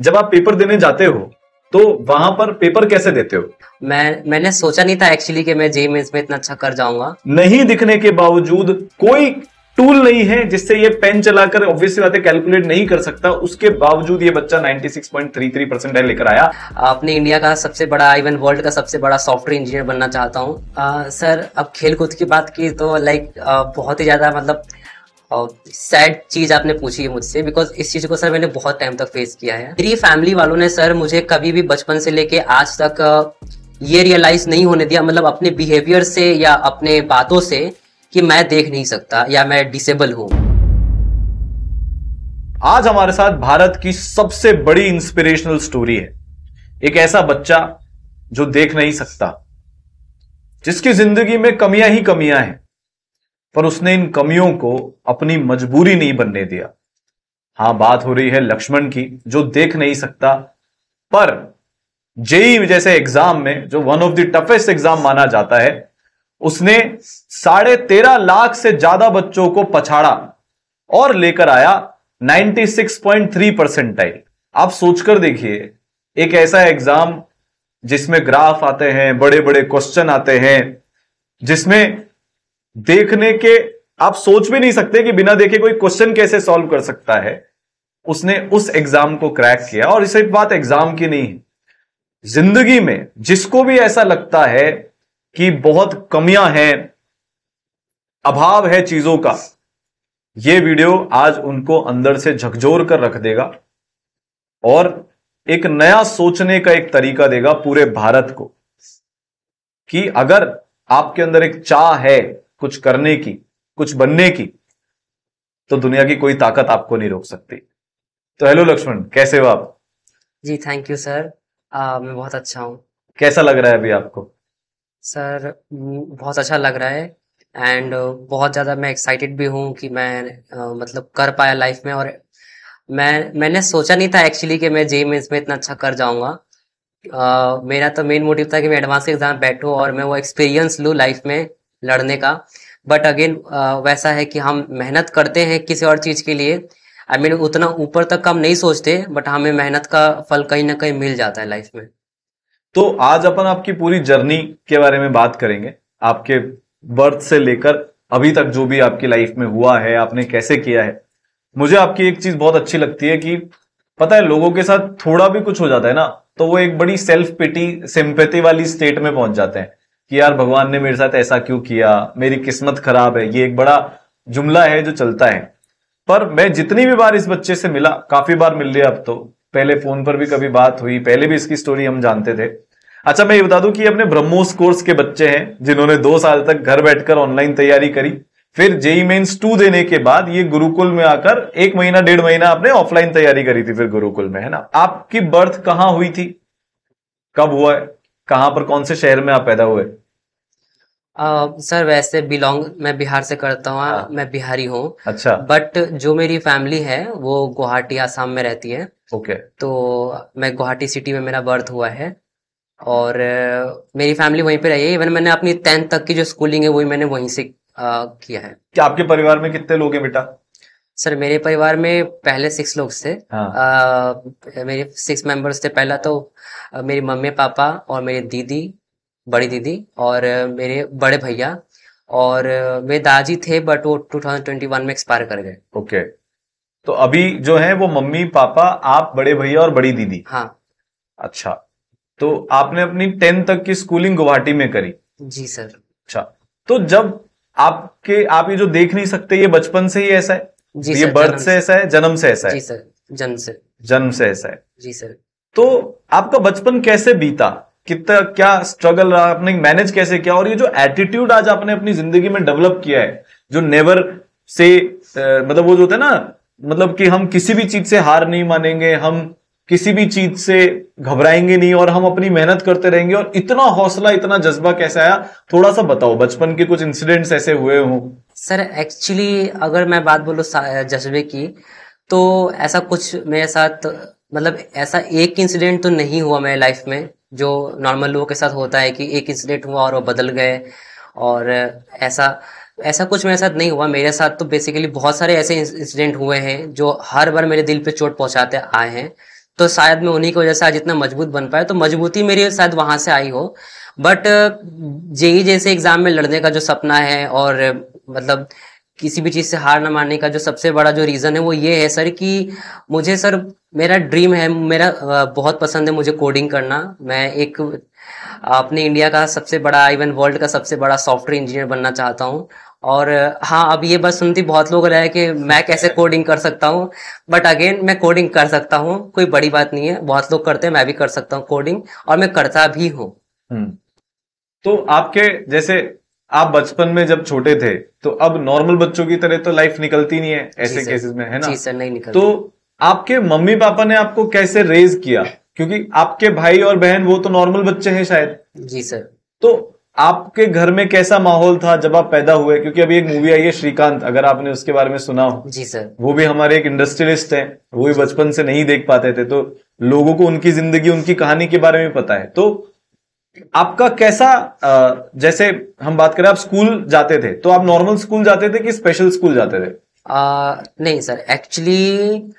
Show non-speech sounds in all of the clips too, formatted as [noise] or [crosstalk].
जब आप पेपर देने जाते हो तो वहां पर पेपर कैसे देते हो मैं मैंने सोचा नहीं था एक्चुअली कि मैं जेई मेंस में इतना अच्छा कर जाऊंगा नहीं दिखने के बावजूद कोई टूल नहीं है जिससे ये पेन चलाकर ऑब्वियसली बातें कैलकुलेट नहीं कर सकता उसके बावजूद ये बच्चा 96.33 परसेंट है लेकर आया आपने इंडिया का सबसे बड़ा इवन वर्ल्ड का सबसे बड़ा सॉफ्टवेयर इंजीनियर बनना चाहता हूँ सर अब खेल कूद की बात की तो लाइक बहुत ही ज्यादा मतलब और सैड चीज आपने पूछी है मुझसे बिकॉज इस चीज को सर मैंने बहुत टाइम तक फेस किया है मेरी फैमिली वालों ने सर मुझे कभी भी बचपन से लेके आज तक ये रियलाइज नहीं होने दिया मतलब अपने बिहेवियर से या अपने बातों से कि मैं देख नहीं सकता या मैं डिसेबल हूं आज हमारे साथ भारत की सबसे बड़ी इंस्पिरेशनल स्टोरी है एक ऐसा बच्चा जो देख नहीं सकता जिसकी जिंदगी में कमियां ही कमियां हैं पर उसने इन कमियों को अपनी मजबूरी नहीं बनने दिया हां बात हो रही है लक्ष्मण की जो देख नहीं सकता पर जेई जैसे एग्जाम में जो one of the toughest exam माना जाता है उसने साढ़े तेरह लाख से ज्यादा बच्चों को पछाड़ा और लेकर आया 96.3 परसेंटाइल आप सोचकर देखिए एक ऐसा एग्जाम जिसमें ग्राफ आते हैं बड़े बड़े क्वेश्चन आते हैं जिसमें देखने के आप सोच भी नहीं सकते कि बिना देखे कोई क्वेश्चन कैसे सॉल्व कर सकता है उसने उस एग्जाम को क्रैक किया और इसे बात एग्जाम की नहीं है जिंदगी में जिसको भी ऐसा लगता है कि बहुत कमियां हैं अभाव है चीजों का यह वीडियो आज उनको अंदर से झकझोर कर रख देगा और एक नया सोचने का एक तरीका देगा पूरे भारत को कि अगर आपके अंदर एक चाह है कुछ करने की कुछ बनने की तो दुनिया की कोई ताकत आपको नहीं रोक सकती तो हेलो लक्ष्मण कैसे हो आप जी थैंक यू सर आ, मैं बहुत अच्छा हूँ कैसा लग रहा है अभी आपको सर बहुत अच्छा लग रहा है एंड बहुत ज़्यादा मैं एक्साइटेड भी हूँ कि मैं आ, मतलब कर पाया लाइफ में और मैं मैंने सोचा नहीं था एक्चुअली कि मैं जे मेन्स में इतना अच्छा कर जाऊंगा मेरा तो मेन मोटिव था कि मैं एडवांस एग्जाम बैठू और मैं वो एक्सपीरियंस लू लाइफ में लड़ने का बट अगेन वैसा है कि हम मेहनत करते हैं किसी और चीज़ के लिए आई I मीन mean, उतना ऊपर तक हम नहीं सोचते बट हमें मेहनत का फल कहीं ना कहीं मिल जाता है लाइफ में तो आज अपन आपकी पूरी जर्नी के बारे में बात करेंगे आपके बर्थ से लेकर अभी तक जो भी आपकी लाइफ में हुआ है आपने कैसे किया है मुझे आपकी एक चीज बहुत अच्छी लगती है कि पता है लोगों के साथ थोड़ा भी कुछ हो जाता है ना तो वो एक बड़ी सेल्फ पिटी सिंपैथी वाली स्टेट में पहुंच जाते हैं कि यार भगवान ने मेरे साथ ऐसा क्यों किया मेरी किस्मत खराब है ये एक बड़ा जुमला है जो चलता है पर मैं जितनी भी बार इस बच्चे से मिला काफी बार मिल लिया अब तो पहले फोन पर भी कभी बात हुई पहले भी इसकी स्टोरी हम जानते थे अच्छा मैं ये बता दूं कि अपने ब्रह्मोस कोर्स के बच्चे हैं जिन्होंने दो साल तक घर बैठकर ऑनलाइन तैयारी करी फिर जेई मेन्स टू देने के बाद ये गुरुकुल में आकर एक महीना डेढ़ महीना आपने ऑफलाइन तैयारी करी थी फिर गुरुकुल में है ना आपकी बर्थ कहां हुई थी कब हुआ है कहाँ पर कौन से शहर में आप पैदा हुए आ, सर वैसे बिलोंग मैं बिहार से करता हूँ हाँ। मैं बिहारी हूँ अच्छा बट जो मेरी फैमिली है वो गुवाहाटी आसाम में रहती है ओके तो मैं गुवाहाटी सिटी में मेरा बर्थ हुआ है और मेरी फैमिली वहीं पे रही है इवन मैंने अपनी टेंथ तक की जो स्कूलिंग है वही मैंने वहीं से आ, किया है क्या आपके परिवार में कितने लोग हैं बेटा सर मेरे परिवार में पहले सिक्स लोग थे हाँ। मेरे सिक्स मेंबर्स थे पहला तो मेरी मम्मी पापा और मेरी दीदी बड़ी दीदी और मेरे बड़े भैया और मेरे दादाजी थे बट वो 2021 में एक्सपायर कर गए ओके okay. तो अभी जो है वो मम्मी पापा आप बड़े भैया और बड़ी दीदी हाँ अच्छा तो आपने अपनी टेंथ तक की स्कूलिंग गुवाहाटी में करी जी सर अच्छा तो जब आपके आप ये जो देख नहीं सकते ये बचपन से ही ऐसा है जी तो ये बर्थ से ऐसा है जन्म से ऐसा है जी सर जन्म से जन्म से ऐसा है जी सर तो आपका बचपन कैसे बीता कितना क्या स्ट्रगल रहा आपने मैनेज कैसे किया और ये जो एटीट्यूड आज आपने अपनी जिंदगी में डेवलप किया है जो नेवर से मतलब वो जो होता है ना मतलब कि हम किसी भी चीज से हार नहीं मानेंगे हम किसी भी चीज से घबराएंगे नहीं और हम अपनी मेहनत करते रहेंगे और इतना हौसला इतना जज्बा कैसे आया थोड़ा सा बताओ बचपन के कुछ इंसिडेंट्स ऐसे हुए हों सर एक्चुअली अगर मैं बात बोलूँ जज्बे की तो ऐसा कुछ मेरे साथ मतलब ऐसा एक इंसिडेंट तो नहीं हुआ मेरे लाइफ में जो नॉर्मल लोगों के साथ होता है कि एक इंसिडेंट हुआ और वो बदल गए और ऐसा ऐसा कुछ मेरे साथ नहीं हुआ मेरे साथ तो बेसिकली बहुत सारे ऐसे इंसिडेंट हुए हैं जो हर बार मेरे दिल पे चोट पहुंचाते आए हैं तो शायद मैं उन्हीं की वजह से आज इतना मजबूत बन पाया तो मजबूती मेरी शायद वहां से आई हो बट जेई जैसे एग्जाम में लड़ने का जो सपना है और मतलब किसी भी चीज़ से हार ना मानने का जो सबसे बड़ा जो रीज़न है वो ये है सर कि मुझे सर मेरा ड्रीम है मेरा बहुत पसंद है मुझे कोडिंग करना मैं एक अपने इंडिया का सबसे बड़ा इवन वर्ल्ड का सबसे बड़ा सॉफ्टवेयर इंजीनियर बनना चाहता हूँ और हाँ अब ये बात सुनती बहुत लोग रहे कि मैं कैसे कोडिंग कर सकता हूँ बट अगेन मैं कोडिंग कर सकता हूँ कोई बड़ी बात नहीं है बहुत लोग करते हैं मैं भी कर सकता हूँ कोडिंग और मैं करता भी हूँ हम्म। तो आपके जैसे आप बचपन में जब छोटे थे तो अब नॉर्मल बच्चों की तरह तो लाइफ निकलती नहीं है ऐसे केसेस में है ना जी सर नहीं निकलती तो आपके मम्मी पापा ने आपको कैसे रेज किया क्योंकि आपके भाई और बहन वो तो नॉर्मल बच्चे हैं शायद जी सर तो आपके घर में कैसा माहौल था जब आप पैदा हुए क्योंकि अभी एक मूवी आई है श्रीकांत अगर आपने उसके बारे में सुना हो जी सर वो भी हमारे एक इंडस्ट्रियलिस्ट हैं वो भी बचपन से नहीं देख पाते थे तो लोगों को उनकी जिंदगी उनकी कहानी के बारे में पता है तो आपका कैसा जैसे हम बात करें आप स्कूल जाते थे तो आप नॉर्मल स्कूल जाते थे कि स्पेशल स्कूल जाते थे आ, नहीं सर एक्चुअली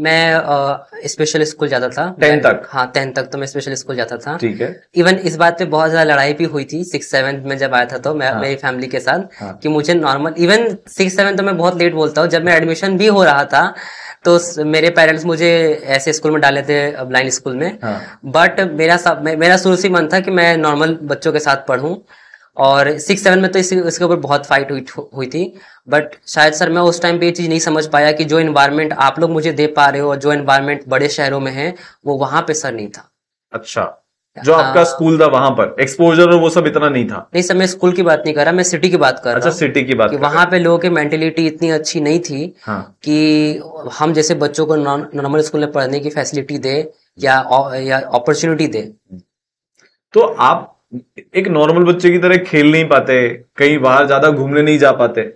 मैं स्पेशल स्कूल जाता था टेन तक हाँ टेन तक तो मैं स्पेशल स्कूल जाता था ठीक है इवन इस बात पे बहुत ज्यादा लड़ाई भी हुई थी सिक्स सेवन्थ में जब आया था तो मैं हाँ, मेरी फैमिली के साथ हाँ, कि मुझे नॉर्मल इवन सिक्स सेवन तो मैं बहुत लेट बोलता हूँ जब मैं एडमिशन भी हो रहा था तो मेरे पेरेंट्स मुझे ऐसे स्कूल में डाले थे ब्लाइंड स्कूल में हाँ, बट मेरा मेरा शुरू से मन था कि मैं नॉर्मल बच्चों के साथ पढ़ू और सिक्स सेवन में तो इस, इसके ऊपर बहुत फाइट हुई हुई थी बट शायद सर मैं उस टाइम पे ये चीज़ नहीं समझ पाया कि जो इन्वायरमेंट आप लोग मुझे दे पा रहे हो और जो इन्वायरमेंट बड़े शहरों में है वो वहां पे सर नहीं था अच्छा जो हाँ। आपका स्कूल था वहां पर एक्सपोजर और वो सब इतना नहीं था नहीं सर मैं स्कूल की बात नहीं कर रहा मैं सिटी की बात कर अच्छा, रहा सिटी की बात कि वहां पे लोगों की मेंटेलिटी इतनी अच्छी नहीं थी हाँ। कि हम जैसे बच्चों को नॉर्मल स्कूल में पढ़ने की फैसिलिटी दे या या अपॉर्चुनिटी दे तो आप एक नॉर्मल बच्चे की तरह खेल नहीं पाते कहीं बाहर ज्यादा घूमने नहीं जा पाते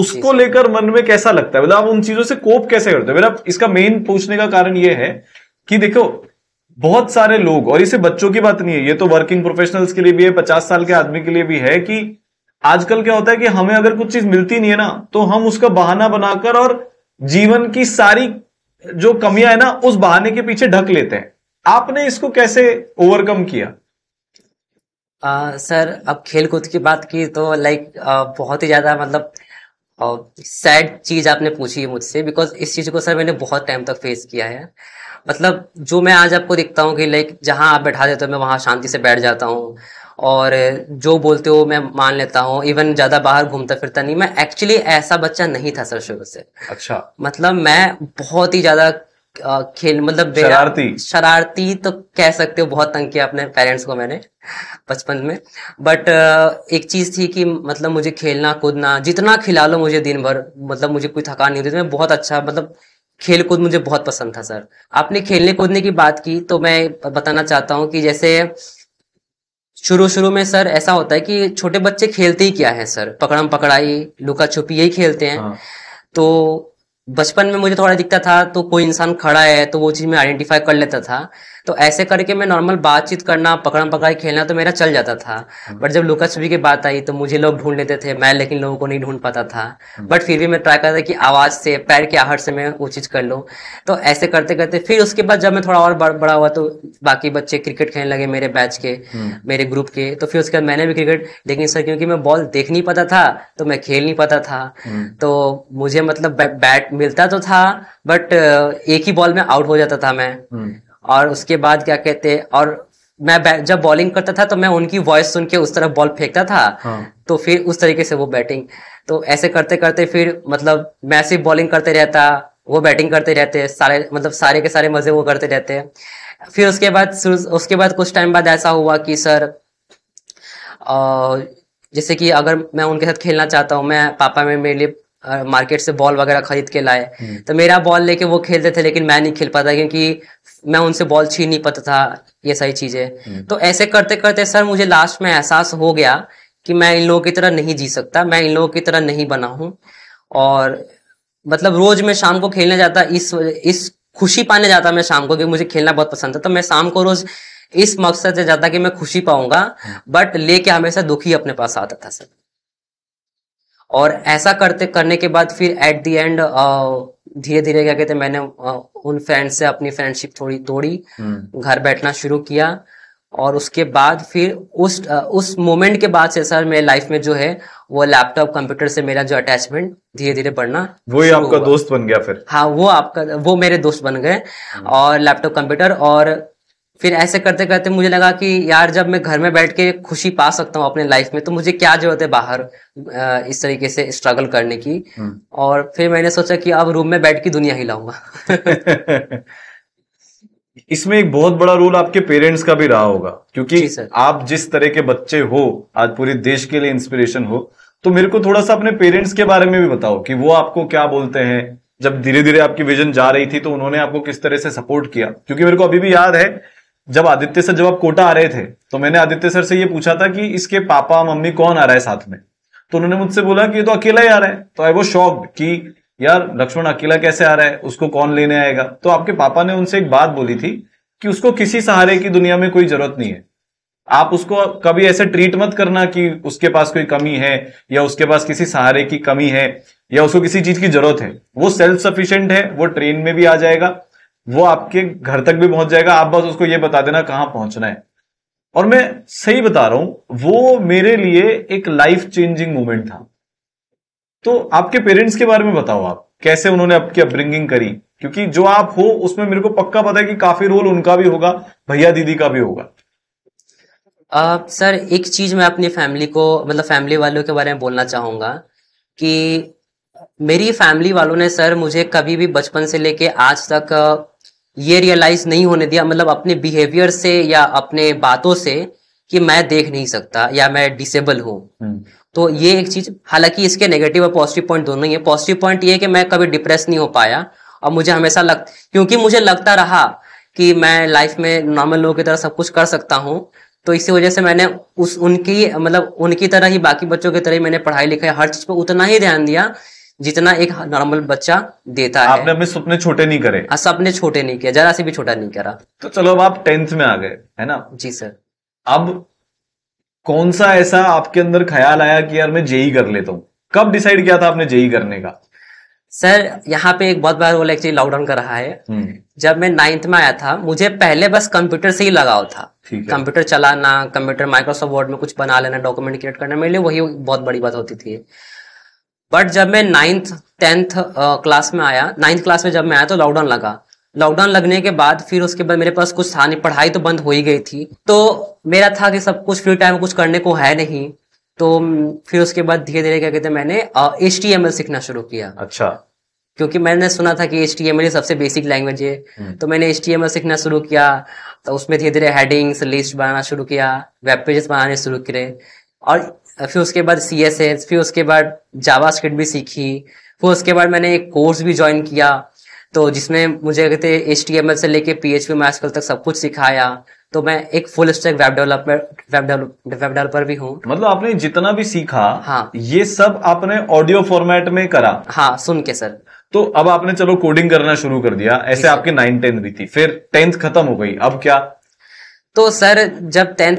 उसको लेकर मन में कैसा लगता है मतलब आप उन चीजों से कोप कैसे करते हो मेरा इसका मेन पूछने का कारण यह है कि देखो बहुत सारे लोग और इसे बच्चों की बात नहीं है ये तो वर्किंग प्रोफेशनल्स के लिए भी है पचास साल के आदमी के लिए भी है कि आजकल क्या होता है कि हमें अगर कुछ चीज मिलती नहीं है ना तो हम उसका बहाना बनाकर और जीवन की सारी जो कमियां है ना उस बहाने के पीछे ढक लेते हैं आपने इसको कैसे ओवरकम किया आ, सर अब खेल कूद की बात की तो लाइक बहुत ही ज़्यादा मतलब सैड चीज़ आपने पूछी है मुझसे बिकॉज इस चीज़ को सर मैंने बहुत टाइम तक फेस किया है मतलब जो मैं आज आपको देखता हूँ कि लाइक जहाँ आप बैठा देते हो मैं वहाँ शांति से बैठ जाता हूँ और जो बोलते हो मैं मान लेता हूँ इवन ज़्यादा बाहर घूमता फिरता नहीं मैं एक्चुअली ऐसा बच्चा नहीं था सर शुरू से अच्छा मतलब मैं बहुत ही ज़्यादा खेल मतलब शरारती शरारती तो कह सकते हो बहुत तंग किया अपने पेरेंट्स को मैंने बचपन में बट एक चीज थी कि मतलब मुझे खेलना कूदना जितना खिला लो मुझे दिन भर मतलब मुझे कोई थकान नहीं होती मैं बहुत अच्छा मतलब खेल कूद मुझे बहुत पसंद था सर आपने खेलने कूदने की बात की तो मैं बताना चाहता हूँ कि जैसे शुरू शुरू में सर ऐसा होता है कि छोटे बच्चे खेलते ही क्या है सर पकड़म पकड़ाई लुका छुपी यही खेलते हैं हाँ। तो बचपन में मुझे थोड़ा दिखता था तो कोई इंसान खड़ा है तो वो चीज़ मैं आइडेंटिफाई कर लेता था तो ऐसे करके मैं नॉर्मल बातचीत करना पकड़म पकड़ाई खेलना तो मेरा चल जाता था बट हम्म। जब लुका छुपी की बात आई तो मुझे लोग ढूंढ लेते थे मैं लेकिन लोगों को नहीं ढूंढ पाता था बट हम्म। फिर भी मैं ट्राई करता कि आवाज़ से पैर की आहट से मैं वो चीज़ कर लूँ तो ऐसे करते करते फिर उसके बाद जब मैं थोड़ा और बड़ा हुआ तो बाकी बच्चे क्रिकेट खेलने लगे मेरे बैच के हम्म। मेरे ग्रुप के तो फिर उसके बाद मैंने भी क्रिकेट लेकिन सर क्योंकि मैं बॉल देख नहीं पाता था तो मैं खेल नहीं पाता था तो मुझे मतलब बैट मिलता तो था बट एक ही बॉल में आउट हो जाता था मैं और उसके बाद क्या कहते और मैं जब बॉलिंग करता था तो मैं उनकी वॉइस सुन के उस तरफ बॉल फेंकता था हाँ। तो फिर उस तरीके से वो बैटिंग तो ऐसे करते करते फिर मतलब मैं सिर्फ बॉलिंग करते रहता वो बैटिंग करते रहते सारे मतलब सारे के सारे मजे वो करते रहते फिर उसके बाद उसके बाद कुछ टाइम बाद ऐसा हुआ कि सर जैसे कि अगर मैं उनके साथ खेलना चाहता हूँ मैं पापा में मेरे लिए मार्केट से बॉल वगैरह खरीद के लाए हम्म। तो मेरा बॉल लेके वो खेलते थे लेकिन मैं नहीं खेल पाता क्योंकि मैं उनसे बॉल छीन नहीं पाता था ये सारी चीजें हम्म। तो ऐसे करते करते सर मुझे लास्ट में एहसास हो गया कि मैं इन लोगों की तरह नहीं जी सकता मैं इन लोगों की तरह नहीं बना हूं और मतलब रोज मैं शाम को खेलने जाता इस इस खुशी पाने जाता मैं शाम को क्योंकि मुझे खेलना बहुत पसंद था तो मैं शाम को रोज इस मकसद से जाता कि मैं खुशी पाऊंगा बट हम्म। लेके हमेशा दुखी अपने पास आता था सर और ऐसा करते करने के बाद फिर एट दी एंड धीरे धीरे क्या कहते मैंने उन फ्रेंड से अपनी फ्रेंडशिप थोड़ी तोड़ी हम्म। घर बैठना शुरू किया और उसके बाद फिर उस उस मोमेंट के बाद से सर मेरे लाइफ में जो है वो लैपटॉप कंप्यूटर से मेरा जो अटैचमेंट धीरे धीरे बढ़ना वो ही आपका दोस्त बन गया फिर हाँ वो आपका वो मेरे दोस्त बन गए हम्म। और लैपटॉप कंप्यूटर और फिर ऐसे करते करते मुझे लगा कि यार जब मैं घर में बैठ के खुशी पा सकता हूँ अपने लाइफ में तो मुझे क्या जरूरत है बाहर इस तरीके से स्ट्रगल करने की हम्म। और फिर मैंने सोचा कि अब रूम में बैठ के दुनिया ही लाऊंगा [laughs] इसमें एक बहुत बड़ा रोल आपके पेरेंट्स का भी रहा होगा क्योंकि आप जिस तरह के बच्चे हो आज पूरे देश के लिए इंस्पिरेशन हो तो मेरे को थोड़ा सा अपने पेरेंट्स के बारे में भी बताओ कि वो आपको क्या बोलते हैं जब धीरे धीरे आपकी विजन जा रही थी तो उन्होंने आपको किस तरह से सपोर्ट किया क्योंकि मेरे को अभी भी याद है जब आदित्य सर जब आप कोटा आ रहे थे तो मैंने आदित्य सर से ये पूछा था कि इसके पापा मम्मी कौन आ रहा है साथ में तो उन्होंने मुझसे बोला कि ये तो अकेला ही आ रहा है तो आई वो शॉक कि यार लक्ष्मण अकेला कैसे आ रहा है उसको कौन लेने आएगा तो आपके पापा ने उनसे एक बात बोली थी कि उसको किसी सहारे की दुनिया में कोई जरूरत नहीं है आप उसको कभी ऐसे ट्रीट मत करना कि उसके पास कोई कमी है या उसके पास किसी सहारे की कमी है या उसको किसी चीज की जरूरत है वो सेल्फ सफिशियंट है वो ट्रेन में भी आ जाएगा वो आपके घर तक भी पहुंच जाएगा आप बस उसको ये बता देना कहां पहुंचना है और मैं सही बता रहा हूं वो मेरे लिए एक लाइफ चेंजिंग मोमेंट था तो आपके पेरेंट्स के बारे में बताओ आप कैसे उन्होंने आपकी अपब्रिंगिंग करी क्योंकि जो आप हो उसमें मेरे को पक्का पता है कि काफी रोल उनका भी होगा भैया दीदी का भी होगा आ, सर एक चीज मैं अपनी फैमिली को मतलब फैमिली वालों के बारे में बोलना चाहूंगा कि मेरी फैमिली वालों ने सर मुझे कभी भी बचपन से लेके आज तक ये रियलाइज नहीं होने दिया मतलब अपने बिहेवियर से या अपने बातों से कि मैं देख नहीं सकता या मैं डिसेबल हूँ हम्म। तो ये एक चीज हालांकि इसके नेगेटिव और पॉजिटिव पॉइंट दोनों ही है पॉजिटिव पॉइंट ये कि मैं कभी डिप्रेस नहीं हो पाया और मुझे हमेशा लग क्योंकि मुझे लगता रहा कि मैं लाइफ में नॉर्मल लोगों की तरह सब कुछ कर सकता हूँ तो इसी वजह से मैंने उस उनकी मतलब उनकी तरह ही बाकी बच्चों की तरह ही मैंने पढ़ाई लिखाई हर चीज पर उतना ही ध्यान दिया जितना एक नॉर्मल बच्चा देता है आपने अपने सपने छोटे नहीं करे हाँ, सपने छोटे नहीं किया जरा से भी छोटा नहीं करा तो चलो अब आप टेंथ में आ गए है ना जी सर अब कौन सा ऐसा आपके अंदर ख्याल आया कि यार मैं जेई कर लेता हूँ कब डिसाइड किया था आपने जेई करने का सर यहाँ पे एक बहुत बड़ा रोल एक्चुअली लॉकडाउन कर रहा है हम्म। जब मैं नाइन्थ में आया था मुझे पहले बस कंप्यूटर से ही लगाव था कंप्यूटर चलाना कंप्यूटर माइक्रोसॉफ्ट वर्ड में कुछ बना लेना डॉक्यूमेंट क्रिएट करना मेरे लिए वही बहुत बड़ी बात होती थी बट जब मैं नाइन्थ टेंथ क्लास में आया नाइन्थ क्लास में जब मैं आया तो लॉकडाउन लगा लॉकडाउन लगने के बाद फिर उसके बाद मेरे पास कुछ था नहीं पढ़ाई तो बंद हो ही गई थी तो मेरा था कि सब कुछ फ्री टाइम कुछ करने को है नहीं तो फिर उसके बाद धीरे धीरे क्या कहते हैं मैंने एच टी एम एल सीखना शुरू किया अच्छा क्योंकि मैंने सुना था कि एच टी एम एल सबसे बेसिक लैंग्वेज है हम्म। तो मैंने एच टी एम एल सीखना शुरू किया तो उसमें धीरे धीरे हेडिंग्स लिस्ट बनाना शुरू किया वेब पेजेस बनाने शुरू करे और फिर उसके बाद सी एस एस फिर उसके बाद जावा भी सीखी फिर उसके बाद मैंने एक कोर्स भी ज्वाइन किया तो जिसमें मुझे कहते एच टी एम एल से लेके पी एच पी मैस्कल तक सब कुछ सिखाया तो मैं एक full stack web developer web web developer भी हूँ मतलब आपने जितना भी सीखा हाँ ये सब आपने ऑडियो फॉर्मेट में करा हाँ सुन के सर तो अब आपने चलो कोडिंग करना शुरू कर दिया ऐसे आपकी नाइन टेंथ भी थी फिर टेंथ खत्म हो गई अब क्या तो सर जब टेंथ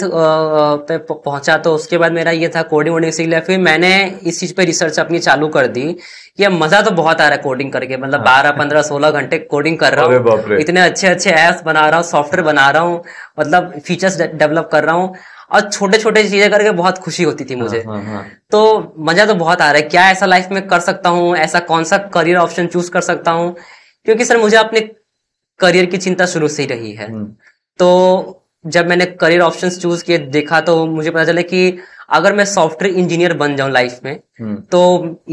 पे पहुंचा तो उसके बाद मेरा ये था कोडिंग वोडिंग सीख लिया फिर मैंने इस चीज़ पे रिसर्च अपनी चालू कर दी कि अब मज़ा तो बहुत आ रहा है कोडिंग करके मतलब बारह पंद्रह सोलह घंटे कोडिंग कर रहा हूँ इतने अच्छे अच्छे ऐप्स बना रहा हूँ सॉफ्टवेयर बना रहा हूँ मतलब फीचर्स डेवलप कर रहा हूँ और छोटे छोटे चीजें करके बहुत खुशी होती थी मुझे हाँ, हाँ, हाँ। तो मजा तो बहुत आ रहा है क्या ऐसा लाइफ में कर सकता हूँ ऐसा कौन सा करियर ऑप्शन चूज कर सकता हूँ क्योंकि सर मुझे अपने करियर की चिंता शुरू से ही रही है हम्म। तो जब मैंने करियर ऑप्शंस चूज किए देखा तो मुझे पता चला कि अगर मैं सॉफ्टवेयर इंजीनियर बन जाऊं लाइफ में हम्म। तो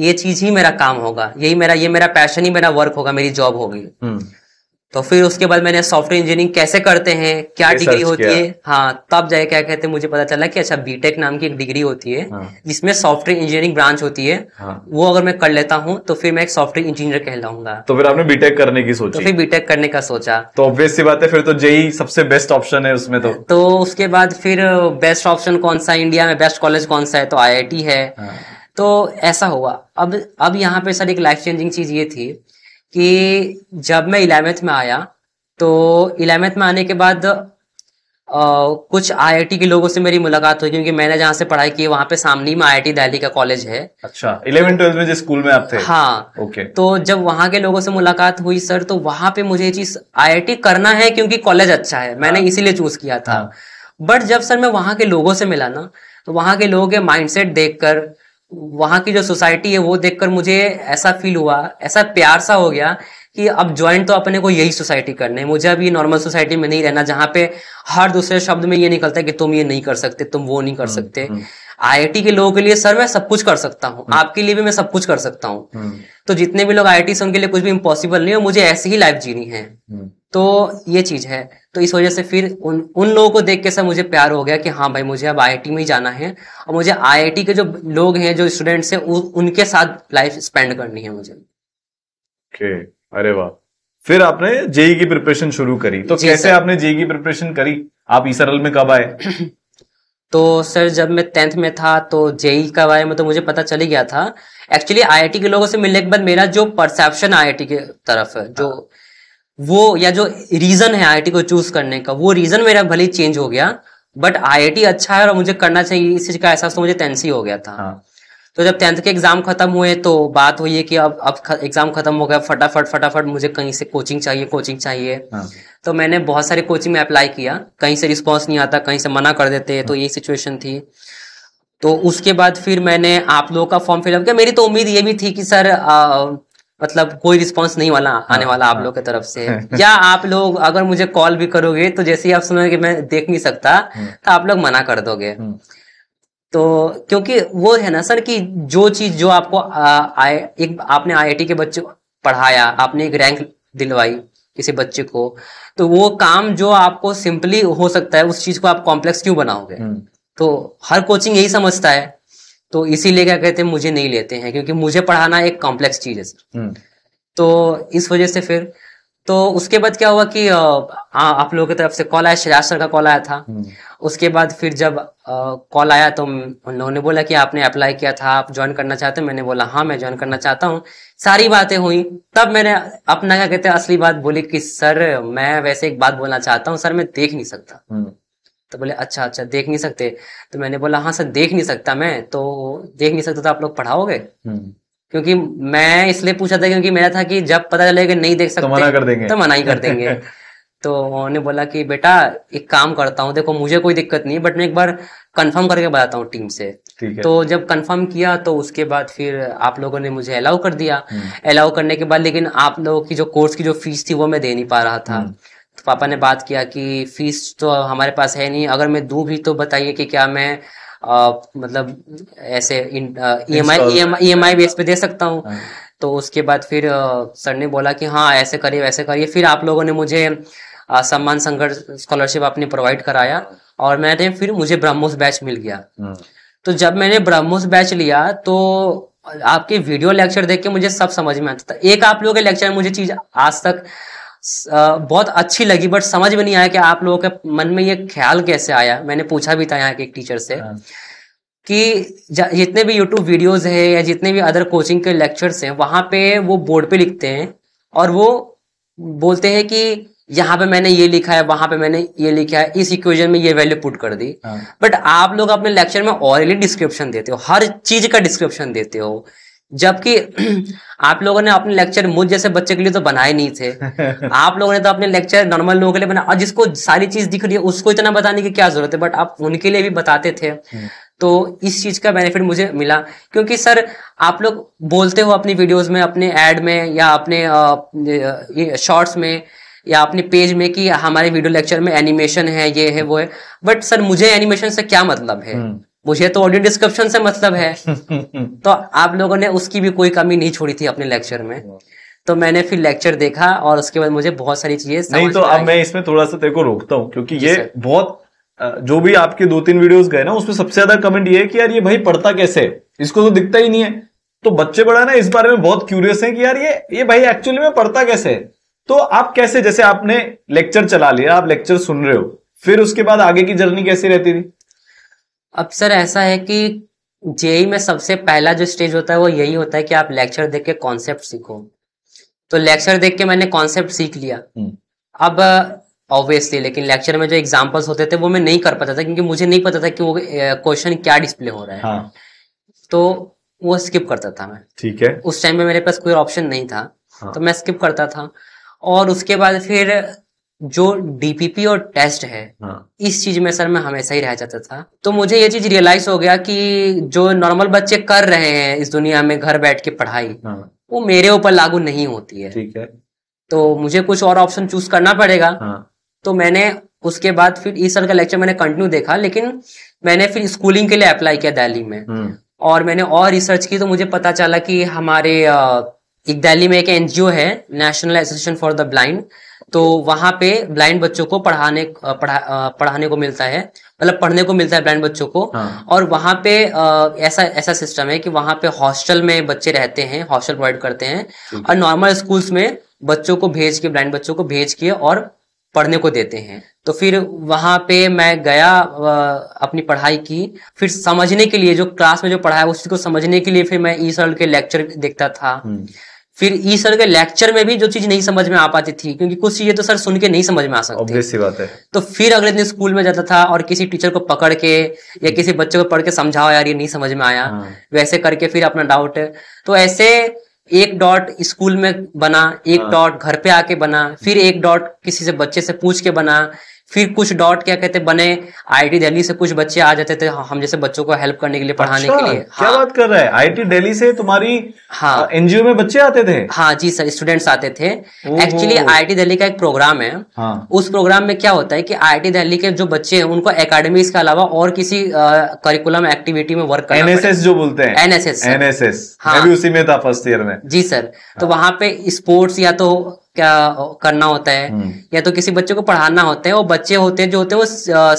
ये चीज ही मेरा काम होगा यही मेरा ये मेरा पैशन ही मेरा वर्क होगा मेरी जॉब होगी हम्म। तो फिर उसके बाद मैंने सॉफ्टवेयर इंजीनियरिंग कैसे करते हैं क्या डिग्री होती है हाँ तब जाए क्या कहते हैं मुझे पता चला कि अच्छा बीटेक नाम की एक डिग्री होती है हाँ। जिसमें सॉफ्टवेयर इंजीनियरिंग ब्रांच होती है हाँ। वो अगर मैं कर लेता हूँ तो फिर मैं एक सॉफ्टवेयर इंजीनियर कहलाऊंगा तो फिर आपने बीटेक करने की सोची तो फिर बीटेक करने का सोचा तो ऑब्वियस सी बात है फिर तो जेई सबसे बेस्ट ऑप्शन है उसमें तो तो उसके बाद फिर बेस्ट ऑप्शन कौन सा इंडिया में बेस्ट कॉलेज कौन सा है तो आई है हाँ। तो ऐसा हुआ अब अब यहाँ पे सर एक लाइफ चेंजिंग चीज ये थी कि जब मैं इलेवेंथ में आया तो इलेवेंथ में आने के बाद आ, कुछ आईआईटी के लोगों से मेरी मुलाकात हुई क्योंकि मैंने जहाँ से पढ़ाई की वहां पे सामने में आईआईटी दिल्ली का कॉलेज है अच्छा इलेवन ट्वेल्थ में जिस स्कूल में आप थे हाँ ओके तो जब वहां के लोगों से मुलाकात हुई सर तो वहां पे मुझे ये चीज आईआईटी करना है क्योंकि कॉलेज अच्छा है मैंने हाँ, इसीलिए चूज किया था हाँ, बट जब सर मैं वहां के लोगों से मिला ना तो वहां के लोगों के माइंडसेट देखकर वहाँ की जो सोसाइटी है वो देखकर मुझे ऐसा फील हुआ ऐसा प्यार सा हो गया कि अब ज्वाइन तो अपने को यही सोसाइटी करना है मुझे अब ये नॉर्मल सोसाइटी में नहीं रहना जहाँ पे हर दूसरे शब्द में ये निकलता है कि तुम ये नहीं कर सकते तुम वो नहीं कर हम्म, सकते आईआईटी हम्म। के लोगों के लिए सर मैं सब कुछ कर सकता हूँ हम्म। आपके लिए भी मैं सब कुछ कर सकता हूँ तो जितने भी लोग आई आई से उनके लिए कुछ भी इम्पॉसिबल नहीं है मुझे ऐसी ही लाइफ जीनी है तो ये चीज है तो इस वजह से फिर उन उन लोगों को देख के सर मुझे प्यार हो गया कि हाँ भाई मुझे अब आई में ही जाना है और मुझे आई के जो लोग हैं जो स्टूडेंट्स हैं उनके साथ लाइफ स्पेंड करनी है मुझे okay. अरे वाह फिर आपने जेई e की प्रिपरेशन शुरू करी तो कैसे आपने जेई e की प्रिपरेशन करी आप ईसरल में कब आए [clears throat] तो सर जब मैं टेंथ में था तो जेई e कब आए मतलब मुझे पता चल ही गया था एक्चुअली आईआईटी के लोगों से मिलने के बाद मेरा जो परसेप्शन आईआईटी के तरफ है जो हाँ. वो या जो रीज़न है आई को चूज़ करने का वो रीज़न मेरा भले ही चेंज हो गया बट आई अच्छा है और मुझे करना चाहिए इस चीज़ का एहसास तो मुझे टेंथ ही हो गया था हाँ। तो जब टेंथ के एग्ज़ाम ख़त्म हुए तो बात हुई है कि अब अब एग्ज़ाम ख़त्म हो गया फटाफट फटाफट मुझे कहीं से कोचिंग चाहिए कोचिंग चाहिए हाँ। तो मैंने बहुत सारे कोचिंग में अप्लाई किया कहीं से रिस्पॉन्स नहीं आता कहीं से मना कर देते तो हाँ। यही सिचुएशन थी तो उसके बाद फिर मैंने आप लोगों का फॉर्म फिलअप किया मेरी तो उम्मीद ये भी थी कि सर मतलब कोई रिस्पांस नहीं वाला हाँ, आने वाला आप हाँ। लोग की तरफ से [laughs] या आप लोग अगर मुझे कॉल भी करोगे तो जैसे ही आप सुनोगे मैं देख नहीं सकता हम्म। तो आप लोग मना कर दोगे हम्म। तो क्योंकि वो है ना सर कि जो चीज जो आपको आ, आ, एक आपने आईआईटी के बच्चे पढ़ाया आपने एक रैंक दिलवाई किसी बच्चे को तो वो काम जो आपको सिंपली हो सकता है उस चीज को आप कॉम्प्लेक्स क्यों बनाओगे हम्म। तो हर कोचिंग यही समझता है तो इसीलिए क्या कहते हैं मुझे नहीं लेते हैं क्योंकि मुझे पढ़ाना एक कॉम्प्लेक्स चीज है सर हम्म। तो इस वजह से फिर तो उसके बाद क्या हुआ कि आ, हाँ, आप लोगों की तरफ से कॉल आया शराज सर का कॉल आया था हम्म। उसके बाद फिर जब कॉल आया तो उन लोगों ने बोला कि आपने अप्लाई किया था आप ज्वाइन करना चाहते हो मैंने बोला हाँ मैं ज्वाइन करना चाहता हूँ सारी बातें हुई तब मैंने अपना क्या कहते हैं असली बात बोली कि सर मैं वैसे एक बात बोलना चाहता हूँ सर मैं देख नहीं सकता हम्म। तो बोले अच्छा अच्छा देख नहीं सकते तो मैंने बोला हाँ सर देख नहीं सकता मैं तो देख नहीं सकता तो आप लोग पढ़ाओगे हम्म। क्योंकि मैं इसलिए पूछा था क्योंकि मेरा था कि जब पता चलेगा नहीं देख तो सकते तो मना कर देंगे तो मना ही कर देंगे [laughs] तो उन्होंने बोला कि बेटा एक काम करता हूँ देखो मुझे कोई दिक्कत नहीं बट मैं एक बार कंफर्म करके बताता हूँ टीम से तो जब कंफर्म किया तो उसके बाद फिर आप लोगों ने मुझे अलाउ कर दिया अलाउ हम्म। करने के बाद लेकिन आप लोगों की जो कोर्स की जो फीस थी वो मैं दे नहीं पा रहा था हम्म। तो पापा ने बात किया कि फीस तो हमारे पास है नहीं अगर मैं दूँ भी तो बताइए कि क्या मैं आ, मतलब ऐसे ई एम आई बेस पे दे सकता हूँ हाँ। तो उसके बाद फिर सर ने बोला कि हाँ ऐसे करिए वैसे करिए फिर आप लोगों ने मुझे सम्मान संघर्ष स्कॉलरशिप आपने प्रोवाइड कराया और मैंने फिर मुझे ब्रह्मोस बैच मिल गया हाँ। तो जब मैंने ब्रह्मोस बैच लिया तो आपके वीडियो लेक्चर देख के मुझे सब समझ में आता था एक आप लोगों के लेक्चर में मुझे चीज आज तक बहुत अच्छी लगी बट समझ में नहीं आया कि आप लोगों के मन में ये ख्याल कैसे आया मैंने पूछा भी था यहाँ के एक टीचर से हाँ। कि जितने भी यूट्यूब वीडियोस है या जितने भी अदर कोचिंग के लेक्चर्स हैं वहां पे वो बोर्ड पे लिखते हैं और वो बोलते हैं कि यहाँ पे मैंने ये लिखा है वहां पे मैंने ये लिखा है इस इक्वेशन में ये वैल्यू पुट कर दी बट हाँ। आप लोग अपने लेक्चर में ऑलरेडी डिस्क्रिप्शन देते हो हर चीज का डिस्क्रिप्शन देते हो जबकि आप लोगों ने अपने लेक्चर मुझ जैसे बच्चे के लिए तो बनाए नहीं थे [laughs] आप लोगों ने तो अपने लेक्चर नॉर्मल लोगों के लिए बनाया और जिसको सारी चीज दिख रही है उसको इतना बताने की क्या जरूरत है बट आप उनके लिए भी बताते थे हम्म। तो इस चीज का बेनिफिट मुझे मिला क्योंकि सर आप लोग बोलते हो अपनी वीडियोस में अपने एड में या अपने शॉर्ट्स में या अपने पेज में कि हमारे वीडियो लेक्चर में एनिमेशन है ये है वो है बट सर मुझे एनिमेशन से क्या मतलब है हम्म। मुझे तो ऑडियो डिस्क्रिप्शन से मतलब है [laughs] तो आप लोगों ने उसकी भी कोई कमी नहीं छोड़ी थी अपने लेक्चर में हाँ। तो मैंने फिर लेक्चर देखा और उसके बाद मुझे बहुत सारी चीजें नहीं तो अब मैं इसमें थोड़ा सा तेरे को रोकता हूँ क्योंकि ये बहुत जो भी आपके दो तीन वीडियोस गए ना उसमें सबसे ज्यादा कमेंट ये है कि यार ये भाई पढ़ता कैसे इसको तो दिखता ही नहीं है तो बच्चे बड़ा ना इस बारे में बहुत क्यूरियस है कि यार ये ये भाई एक्चुअली में पढ़ता कैसे तो आप कैसे जैसे आपने लेक्चर चला लिया आप लेक्चर सुन रहे हो फिर उसके बाद आगे की जर्नी कैसी रहती थी अब सर ऐसा है कि जेई में सबसे पहला जो स्टेज होता है वो यही होता है कि आप लेक्चर देख के कॉन्सेप्ट सीखो तो लेक्चर देख के मैंने कॉन्सेप्ट सीख लिया हम्म। अब ऑब्वियसली लेकिन लेक्चर में जो एग्जाम्पल्स होते थे वो मैं नहीं कर पाता था क्योंकि मुझे नहीं पता था कि वो क्वेश्चन क्या डिस्प्ले हो रहा है हाँ। तो वो स्किप करता था मैं ठीक है उस टाइम में मेरे पास कोई ऑप्शन नहीं था हाँ। तो मैं स्किप करता था और उसके बाद फिर जो डीपीपी और टेस्ट है हाँ। इस चीज में सर मैं हमेशा ही रह जाता था तो मुझे ये चीज रियलाइज हो गया कि जो नॉर्मल बच्चे कर रहे हैं इस दुनिया में घर बैठ के पढ़ाई हाँ। वो मेरे ऊपर लागू नहीं होती है ठीक है तो मुझे कुछ और ऑप्शन चूज करना पड़ेगा हाँ। तो मैंने उसके बाद फिर इस साल का लेक्चर मैंने कंटिन्यू देखा लेकिन मैंने फिर स्कूलिंग के लिए अप्लाई किया दिल्ली में हम्म। और मैंने और रिसर्च की तो मुझे पता चला कि हमारे एक दिल्ली में एक एनजीओ है National Association for the Blind तो वहां पे ब्लाइंड बच्चों को पढ़ाने पढ़ा पढ़ाने को मिलता है मतलब पढ़ने को मिलता है ब्लाइंड बच्चों को हाँ। और वहां पे ऐसा ऐसा सिस्टम है कि वहां पे हॉस्टल में बच्चे रहते हैं हॉस्टल प्रोवाइड करते हैं और नॉर्मल स्कूल्स में बच्चों को भेज के ब्लाइंड बच्चों को भेज के और पढ़ने को देते हैं तो फिर वहां पे मैं गया अपनी पढ़ाई की फिर समझने के लिए जो क्लास में जो पढ़ाया उसको को समझने के लिए फिर मैं ई सरल के लेक्चर देखता था हम्म। फिर ई सर के लेक्चर में भी जो चीज नहीं समझ में आ पाती थी क्योंकि कुछ चीजें तो सर सुन के नहीं समझ में आ सकती बात है तो फिर अगले दिन स्कूल में जाता था और किसी टीचर को पकड़ के या किसी बच्चे को पढ़ के समझाओ यार ये नहीं समझ में आया हाँ। वैसे करके फिर अपना डाउट तो ऐसे एक डॉट स्कूल में बना एक डॉट हाँ। घर पे आके बना फिर एक डॉट किसी से बच्चे से पूछ के बना फिर कुछ डॉट क्या कहते बने आईटी दिल्ली से कुछ बच्चे आ जाते थे हाँ, हम जैसे बच्चों को हेल्प करने के लिए पढ़ाने अच्छा, के लिए हाँ, क्या बात कर रहा है आईटी दिल्ली से तुम्हारी हाँ एनजीओ में बच्चे आते थे हाँ जी सर स्टूडेंट्स आते थे एक्चुअली आईटी दिल्ली का एक प्रोग्राम है हाँ, उस प्रोग्राम में क्या होता है की आई दिल्ली के जो बच्चे है उनको एकेडमीज के अलावा और किसी करिकुलम एक्टिविटी में वर्क कर एनएसएस जो बोलते हैं एनएसएस एनएसएस हाँ उसी में था फर्स्ट ईयर में जी सर तो हाँ। वहाँ पे स्पोर्ट्स या तो क्या करना होता है हम्म। या तो किसी बच्चे को पढ़ाना होता है वो बच्चे होते हैं जो होते हैं वो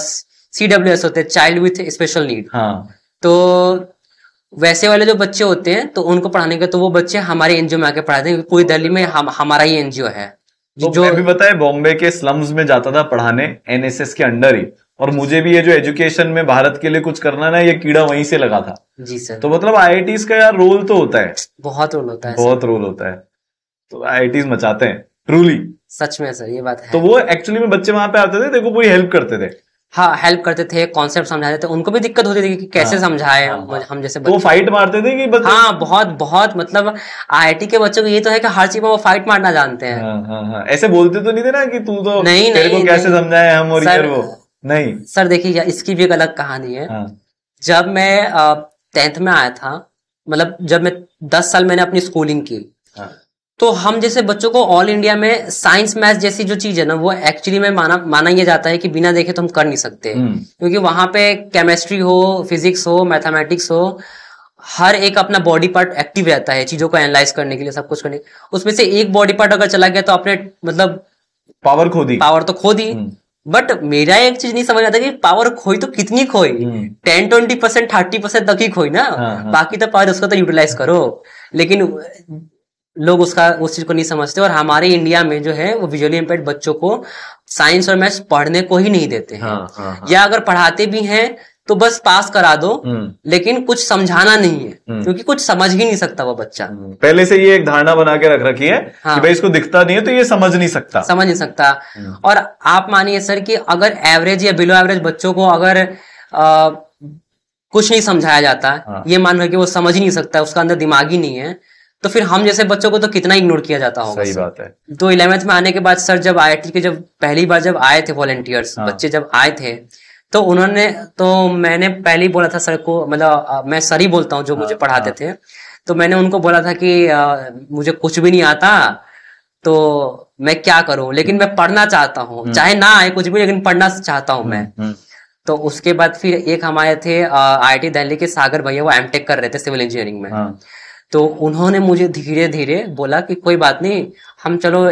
सी डब्ल्यू एस होते हैं चाइल्ड विथ स्पेशल नीड तो वैसे वाले जो बच्चे होते हैं तो उनको पढ़ाने के तो वो बच्चे हमारे एनजीओ में आके पढ़ाते हैं पूरी दिल्ली में हम हमारा ही एनजीओ है तो जो भी बताए बॉम्बे के स्लम्स में जाता था पढ़ाने एनएसएस के अंडर ही और मुझे भी ये जो एजुकेशन में भारत के लिए कुछ करना ना ये कीड़ा वहीं से लगा था जी सर तो मतलब आई का यार रोल तो होता है बहुत रोल होता है बहुत रोल होता है तो आई मचाते हैं ट्रूली सच में सर ये बात है तो वो एक्चुअली में बच्चे वहां पे आते थे देखो पूरी हेल्प करते थे हाँ हेल्प करते थे कॉन्सेप्ट समझाते थे उनको भी दिक्कत होती थी कि कैसे हाँ, समझाए हाँ, हम, हाँ। हम जैसे तो वो फाइट मारते थे कि बच्चे? हाँ बहुत बहुत मतलब आईआईटी के बच्चों को ये तो है कि हर चीज में वो फाइट मारना जानते हैं हाँ, हाँ, हाँ, ऐसे बोलते तो नहीं थे ना कि तू तो नहीं, तेरे नहीं, को कैसे समझाए हम और सर, वो नहीं सर देखिए इसकी भी एक अलग कहानी है हाँ। जब मैं टेंथ में आया था मतलब जब मैं दस साल मैंने अपनी स्कूलिंग की हाँ। तो हम जैसे बच्चों को ऑल इंडिया में साइंस मैथ जैसी जो चीज है ना वो एक्चुअली में माना माना यह जाता है कि बिना देखे तो हम कर नहीं सकते हम्म। क्योंकि वहां पे केमिस्ट्री हो फिजिक्स हो मैथमेटिक्स हो हर एक अपना बॉडी पार्ट एक्टिव रहता है चीजों को एनालाइज करने के लिए सब कुछ करने उसमें से एक बॉडी पार्ट अगर चला गया तो आपने मतलब पावर खो दी पावर तो खो दी बट हम्म। मेरा एक चीज नहीं समझ आता कि पावर खोई तो कितनी खोई ten twenty percent thirty percent तक ही खोई ना हाँ, हाँ। बाकी तो पावर उसका तो यूटिलाइज करो लेकिन लोग उसका उस चीज़ को नहीं समझते और हमारे इंडिया में जो है वो विजुअली इम्पेयर बच्चों को साइंस और मैथ्स पढ़ने को ही नहीं देते हैं हाँ, हाँ, हाँ. या अगर पढ़ाते भी हैं तो बस पास करा दो हम्म। लेकिन कुछ समझाना नहीं है हम्म। क्योंकि कुछ समझ ही नहीं सकता वो बच्चा हम्म। पहले से ये एक धारणा बना के रख रखी है हाँ। कि भाई इसको दिखता नहीं है तो ये समझ नहीं सकता समझ नहीं सकता और आप मानिए सर कि अगर एवरेज या बिलो एवरेज बच्चों को अगर आ, कुछ नहीं समझाया जाता हाँ। ये मान कि वो समझ ही नहीं सकता उसका अंदर दिमाग ही नहीं है तो फिर हम जैसे बच्चों को तो कितना इग्नोर किया जाता होगा सही बात है तो इलेवेंथ में आने के बाद सर जब आई के जब पहली बार जब आए थे वॉलेंटियर्स हाँ। बच्चे जब आए थे तो उन्होंने तो मैंने पहले ही बोला था सर को मतलब मैं सर ही बोलता हूँ जो मुझे हाँ, पढ़ाते हाँ। थे तो मैंने उनको बोला था कि आ, मुझे कुछ भी नहीं आता तो मैं क्या करूं लेकिन मैं पढ़ना चाहता हूँ हम्म। चाहे ना आए कुछ भी लेकिन पढ़ना चाहता हूँ मैं हम्म, हम्म। तो उसके बाद फिर एक हमारे थे आई दिल्ली के सागर भैया वो एम कर रहे थे सिविल इंजीनियरिंग में हाँ। तो उन्होंने मुझे धीरे धीरे बोला कि कोई बात नहीं हम चलो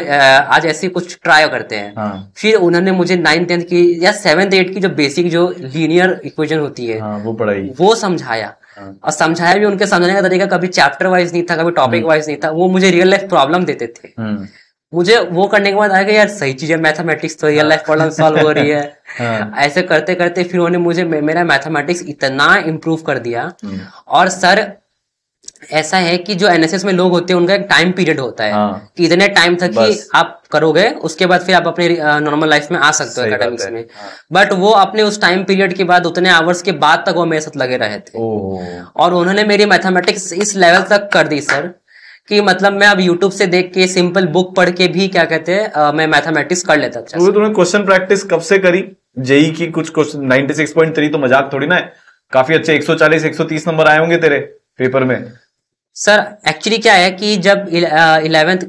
आज ऐसे कुछ ट्राई करते हैं हाँ। फिर उन्होंने मुझे नाइन टेंथ की या सेवेंथ एट की जो बेसिक जो लीनियर इक्वेशन होती है हाँ, वो पढ़ाई वो समझाया हाँ। और समझाया भी उनके समझाने का तरीका कभी चैप्टर वाइज नहीं था कभी टॉपिक वाइज हम्म। नहीं था वो मुझे रियल लाइफ प्रॉब्लम देते थे हम्म। मुझे वो करने के बाद आया यार सही चीज है मैथमेटिक्स तो रियल लाइफ प्रॉब्लम सॉल्व हो रही है [laughs] हाँ। ऐसे करते करते फिर उन्होंने मुझे मेरा मैथमेटिक्स इतना इम्प्रूव कर दिया हम्म। और सर ऐसा है कि जो एनएसएस में लोग होते हैं उनका एक टाइम पीरियड होता है हाँ। कि इतने टाइम तक कि आप करोगे उसके बाद फिर आप अपने नॉर्मल लाइफ में आ सकते हो एकेडमिक्स में हाँ। बट वो अपने उस टाइम पीरियड के बाद उतने आवर्स के बाद तक वो मेरे साथ लगे रहे थे और उन्होंने मेरी मैथमेटिक्स इस लेवल तक कर दी सर कि मतलब मैं अब यूट्यूब से देख के सिंपल बुक पढ़ के भी क्या कहते हैं मैं मैथमेटिक्स कर लेता अच्छा तुमने क्वेश्चन प्रैक्टिस कब से करी जेई की कुछ क्वेश्चन 96.3 तो मजाक थोड़ी ना है काफी अच्छे 140 130 नंबर आए होंगे तेरे पेपर में सर एक्चुअली क्या है कि जब इलेवेंथ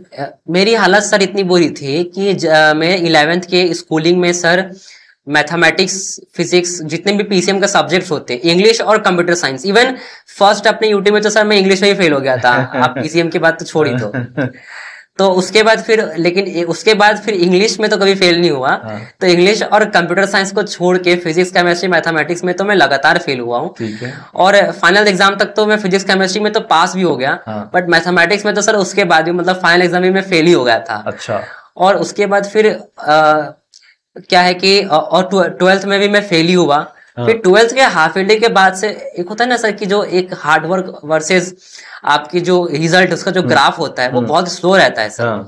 मेरी हालत सर इतनी बुरी थी कि मैं इलेवेंथ के स्कूलिंग में सर मैथमेटिक्स फिजिक्स जितने भी पीसीएम का सब्जेक्ट होते हैं इंग्लिश और कंप्यूटर साइंस इवन फर्स्ट अपने यूट्यूब में तो सर मैं इंग्लिश में ही फेल हो गया था [laughs] आप पीसीएम की बात तो छोड़ ही दो तो उसके बाद फिर लेकिन उसके बाद फिर इंग्लिश में तो कभी फेल नहीं हुआ हाँ। तो इंग्लिश और कंप्यूटर साइंस को छोड़ के फिजिक्स केमिस्ट्री मैथमेटिक्स में तो मैं लगातार फेल हुआ हूँ और फाइनल एग्जाम तक तो मैं फिजिक्स केमिस्ट्री में तो पास भी हो गया बट हाँ। मैथमेटिक्स में तो सर उसके बाद भी मतलब फाइनल एग्जाम में फेल ही हो गया था अच्छा और उसके बाद फिर क्या है कि और ट्वेल्थ में भी मैं फेल ही हुआ हाँ। फिर ट्वेल्थ के हाफ ईयरली के बाद से एक होता है ना सर कि जो एक वर्क वर्सेज आपकी जो रिजल्ट उसका जो ग्राफ हम्म। होता है वो हम्म। बहुत स्लो रहता है सर हाँ।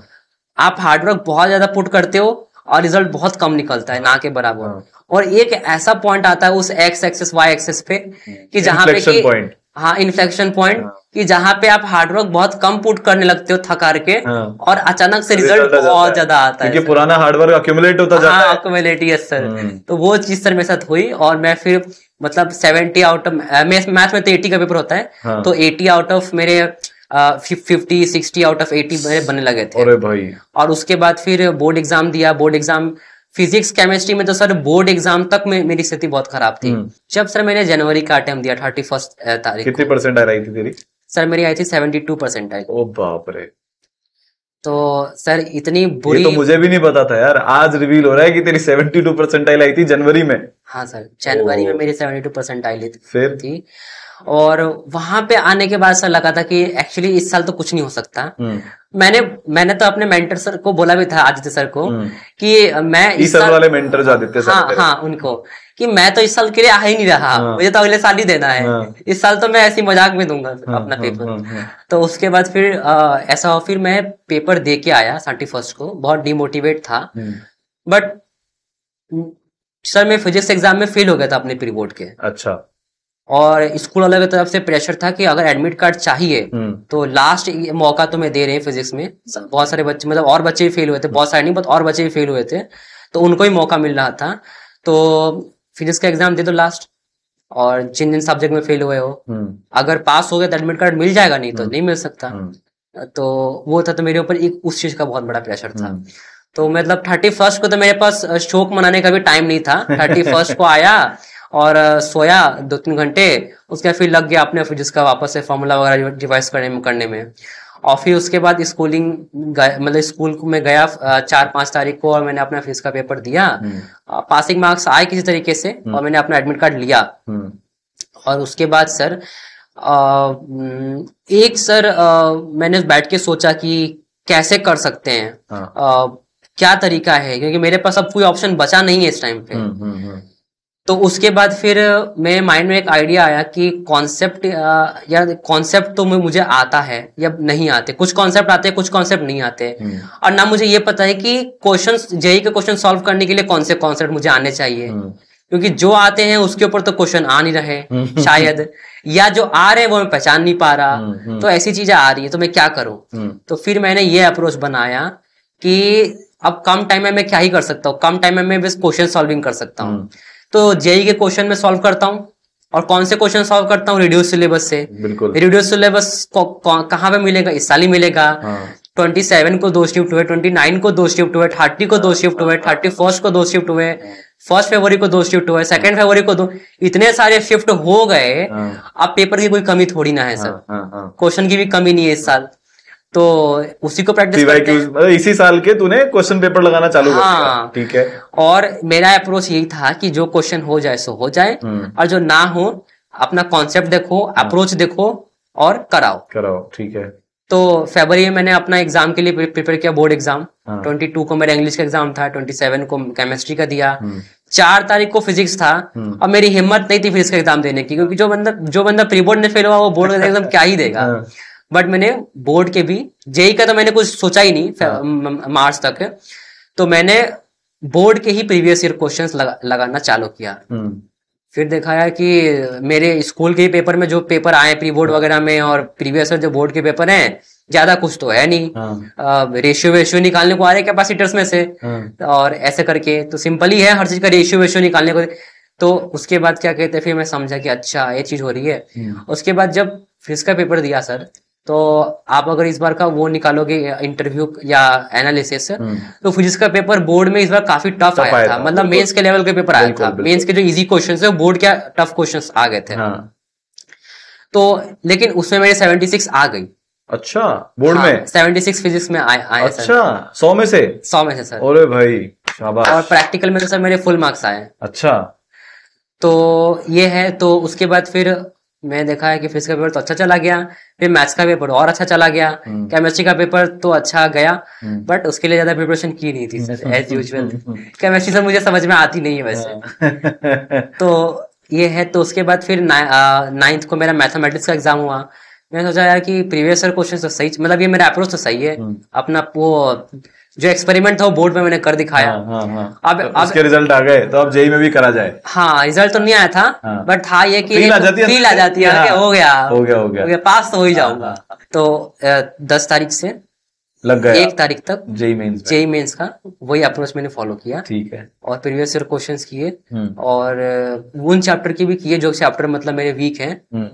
आप आप हार्डवर्क बहुत ज्यादा पुट करते हो और रिजल्ट बहुत कम निकलता है ना के बराबर हाँ। और एक ऐसा पॉइंट आता है उस एक्स एक्सेस वाई एक्सेस पे कि हम्म। जहाँ पे कि, हाँ इन्फ्लेक्शन पॉइंट कि जहाँ पे आप हार्डवर्क बहुत कम पुट करने लगते हो थकार के हाँ। और अचानक से रिजल्ट बहुत ज्यादा आता है क्योंकि पुराना हार्डवर्क अक्यूमुलेट होता जाता हाँ, है अक्यूमुलेट यस सर तो वो चीज सर मेरे साथ हुई और मैं फिर मतलब सेवेंटी आउट ऑफ मैथ में तो एटी का पेपर होता है हाँ। तो एटी आउट ऑफ मेरे fifty sixty out of eighty मेरे बनने लगे थे अरे भाई और उसके बाद फिर बोर्ड एग्जाम दिया बोर्ड एग्जाम फिजिक्स केमिस्ट्री में तो सर बोर्ड एग्जाम तक में मेरी स्थिति बहुत खराब थी हम्म। जब सर मैंने जनवरी का अटेम्प्ट दिया थर्टी फर्स्ट तारीख कितनी परसेंट आ रही थी तेरी सर मेरी आई थी सेवेंटी टू परसेंट आई ओ बाप रे तो सर इतनी बुरी तो मुझे भी नहीं पता था यार आज रिवील हो रहा है कि तेरी 72 परसेंटाइल आई थी जनवरी में हाँ सर जनवरी में मेरी 72 परसेंटाइल थी फिर थी और वहां पे आने के बाद सर लगा था कि एक्चुअली इस साल तो कुछ नहीं हो सकता हम्म। मैंने मैंने तो अपने मेंटर सर को बोला भी था आदित्य सर को हम्म। कि मैं इस साल वाले मेंटर आदित्य सर हाँ हाँ उनको कि मैं तो इस साल के लिए आ ही नहीं रहा हाँ। मुझे तो अगले साल ही देना है हाँ। इस साल तो मैं ऐसी मजाक में दूंगा हाँ, अपना पेपर तो उसके बाद फिर ऐसा ऐसा फिर मैं पेपर दे के आया थर्टी फर्स्ट को बहुत डिमोटिवेट था बट हम्म। सर मैं फिजिक्स एग्जाम में फेल हो गया था अपने प्री बोर्ड के अच्छा और स्कूल वाले की तरफ से प्रेशर था कि अगर एडमिट कार्ड चाहिए हम्म। तो लास्ट मौका तो मैं दे रहे हैं फिजिक्स में बहुत सारे बच्चे मतलब और बच्चे भी फेल हुए थे बहुत सारे नहीं बट और बच्चे भी फेल हुए थे तो उनको ही मौका मिल रहा था तो फिजिक्स का एग्जाम दे दो लास्ट और जिन जिन सब्जेक्ट में फेल हुए हो हम्म। अगर पास हो गए तो एडमिट कार्ड मिल जाएगा नहीं तो हम्म। नहीं मिल सकता तो वो था तो मेरे ऊपर एक उस चीज का बहुत बड़ा प्रेशर था तो मतलब थर्टी फर्स्ट को तो मेरे पास शोक मनाने का भी टाइम नहीं था थर्टी [laughs] फर्स्ट को आया और सोया दो तीन घंटे उसके बाद फिर लग गया अपने फिर जिसका वापस से फॉर्मूला वगैरह डिवाइस करने में करने में और फिर उसके बाद स्कूलिंग मतलब स्कूल में गया चार पांच तारीख को और मैंने अपना फीस का पेपर दिया पासिंग हम्म। मार्क्स आए किसी तरीके से हम्म। और मैंने अपना एडमिट कार्ड लिया हम्म। और उसके बाद सर आ, एक सर आ, मैंने बैठ के सोचा कि कैसे कर सकते हैं हाँ। आ, क्या तरीका है क्योंकि मेरे पास अब कोई ऑप्शन बचा नहीं है इस टाइम पे हुँ, हुँ, हुँ. तो उसके बाद फिर मेरे माइंड में एक आइडिया आया कि कॉन्सेप्ट या कॉन्सेप्ट तो मुझे आता है या नहीं आते कुछ कॉन्सेप्ट आते हैं कुछ कॉन्सेप्ट नहीं आते हम्म। और ना मुझे ये पता है कि क्वेश्चन जेई के क्वेश्चन सॉल्व करने के लिए कौन से कॉन्सेप्ट मुझे आने चाहिए हम्म। क्योंकि जो आते हैं उसके ऊपर तो क्वेश्चन आ नहीं रहे हम्म। शायद या जो आ रहे हैं वो मैं पहचान नहीं पा रहा तो ऐसी चीजें आ रही है तो मैं क्या करूं तो फिर मैंने ये अप्रोच बनाया कि अब कम टाइम में मैं क्या ही कर सकता हूँ कम टाइम में मैं बस क्वेश्चन सॉल्विंग कर सकता हूँ तो जेई के क्वेश्चन में सॉल्व करता हूँ और कौन से क्वेश्चन सॉल्व करता हूँ रिड्यूस सिलेबस से बिल्कुल रिड्यूस सिलेबस कहाँ पे मिलेगा इस साल ही मिलेगा ट्वेंटी हाँ। सेवन को दो शिफ्ट हुए ट्वेंटी नाइन को दो शिफ्ट हुए थर्टी को दो शिफ्ट हुए थर्टी फर्स्ट को दो शिफ्ट हुए फर्स्ट फरवरी को दो शिफ्ट हुए सेकंड फरवरी को दो इतने सारे शिफ्ट हो गए हाँ। अब पेपर की कोई कमी थोड़ी ना है सर हाँ, क्वेश्चन की भी कमी नहीं है इस साल तो उसी को प्रैक्टिस मतलब इसी साल के तूने क्वेश्चन पेपर लगाना चालू हाँ, ठीक है और मेरा अप्रोच यही था कि जो क्वेश्चन हो जाए सो हो जाए हम्म। और जो ना हो अपना कॉन्सेप्ट देखो अप्रोच हम्म। देखो और कराओ कराओ ठीक है तो फेबरी में मैंने अपना एग्जाम के लिए प्रिपेयर किया बोर्ड एग्जाम ट्वेंटी टू को मेरा इंग्लिश का एग्जाम था ट्वेंटी सेवन को केमिस्ट्री का दिया हम्म। चार तारीख को फिजिक्स था और मेरी हिम्मत नहीं थी फिजिक्स का एग्जाम देने की क्योंकि जो बंदा जो बंदा प्री बोर्ड ने फेल हुआ वो बोर्ड का एग्जाम क्या ही देगा हाँ। बट मैंने बोर्ड के भी जेई का तो मैंने कुछ सोचा ही नहीं हाँ। मार्च तक तो मैंने बोर्ड के ही प्रीवियस ईयर क्वेश्चन लगा, लगाना चालू किया हम्म। फिर देखा यार कि मेरे स्कूल के पेपर में जो पेपर आए प्री बोर्ड हाँ। वगैरह में और प्रीवियस जो बोर्ड के पेपर हैं ज्यादा कुछ तो है नहीं हाँ। रेशियो वेशियो निकालने को आ रहे कैपेसिटर्स में से हाँ। और ऐसे करके तो सिंपल ही है हर चीज का रेशियो वेशियो निकालने को तो उसके बाद क्या कहते फिर मैं समझा कि अच्छा ये चीज हो रही है हम्म। उसके बाद जब फिजिक्स का पेपर दिया सर तो आप अगर इस बार का वो निकालोगे इंटरव्यू या एनालिसिस हम्म। तो फिजिक्स का पेपर बोर्ड में इस बार काफी टफ आया, आया था, था। मतलब मेंस के लेवल के पेपर आया था मेंस के जो इजी क्वेश्चन है बोर्ड के टफ क्वेश्चन आ गए थे हाँ। तो लेकिन उसमें मेरे सेवेंटी सिक्स आ गई अच्छा बोर्ड हाँ, में सेवेंटी सिक्स फिजिक्स में आए आए अच्छा सौ में से सौ में से सर अरे भाई शाबाश और प्रैक्टिकल में तो सर मेरे फुल मार्क्स आए अच्छा तो ये है तो उसके बाद फिर मैं देखा है कि फिजिक्स का पेपर तो अच्छा चला गया फिर मैथ्स का पेपर और अच्छा चला गया केमिस्ट्री हम्म। का पेपर तो अच्छा गया बट हम्म। उसके लिए ज्यादा प्रिपरेशन की नहीं थी sir as usual chemistry sir मुझे समझ में आती नहीं है वैसे हाँ। [laughs] तो ये है तो उसके बाद फिर नाइन्थ को मेरा मैथमेटिक्स का एग्जाम हुआ मैंने सोचा यार कि प्रीवियस ईयर क्वेश्चन तो सही मतलब ये मेरा अप्रोच तो सही है हम्म। अपना वो जो एक्सपेरिमेंट था वो बोर्ड में मैंने कर दिखाया हाँ, हाँ, हाँ। अब तो अब उसके रिजल्ट आ गए तो अब जेई में भी करा जाए हाँ रिजल्ट तो नहीं आया था हाँ, बट था ये कि फील आ जाती है आ जाती है हाँ। हो गया हो गया हो गया हो गया पास तो हो ही हाँ, जाऊंगा तो दस तारीख से लग गया एक तारीख तक जेई मेन्स जेई मेन्स का वही अप्रोच मैंने फॉलो किया ठीक है और प्रीवियस ईयर क्वेश्चन किए हम्म। और उन चैप्टर के भी किए जो चैप्टर मतलब मेरे वीक हैं हम्म।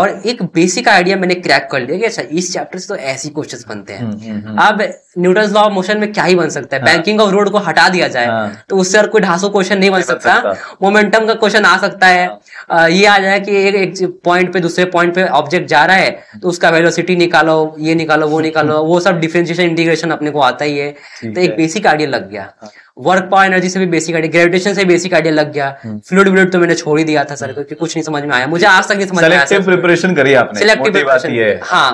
और एक बेसिक आइडिया मैंने क्रैक कर लिया कि अच्छा इस चैप्टर से तो ऐसी क्वेश्चन बनते हैं हम्म, हम्म, हम्म। अब न्यूटन लॉ ऑफ मोशन में क्या ही बन सकता है बैंकिंग ऑफ रोड को हटा दिया जाए हाँ। तो उससे और कोई ढासो क्वेश्चन नहीं बन सकता मोमेंटम का क्वेश्चन आ सकता है आ, हाँ। ये आ जाए कि एक एक पॉइंट पे दूसरे पॉइंट पे ऑब्जेक्ट जा रहा है तो उसका वेलोसिटी निकालो ये निकालो वो [laughs] निकालो वो सब डिफ्रेंशिएशन इंटीग्रेशन अपने को आता ही है तो एक बेसिक आइडिया लग गया हाँ। वर्क पावर एनर्जी से भी बेसिक आइडिया ग्रेविटेशन से बेसिक आइडिया लग गया फ्लूड हम्म। व्लूड तो मैंने छोड़ ही दिया था सर हम्म। क्योंकि कुछ नहीं समझ में आया मुझे आज तक नहीं समझ में प्रिपरेशन करी आपने सिलेक्टिव प्रिपरेशन हाँ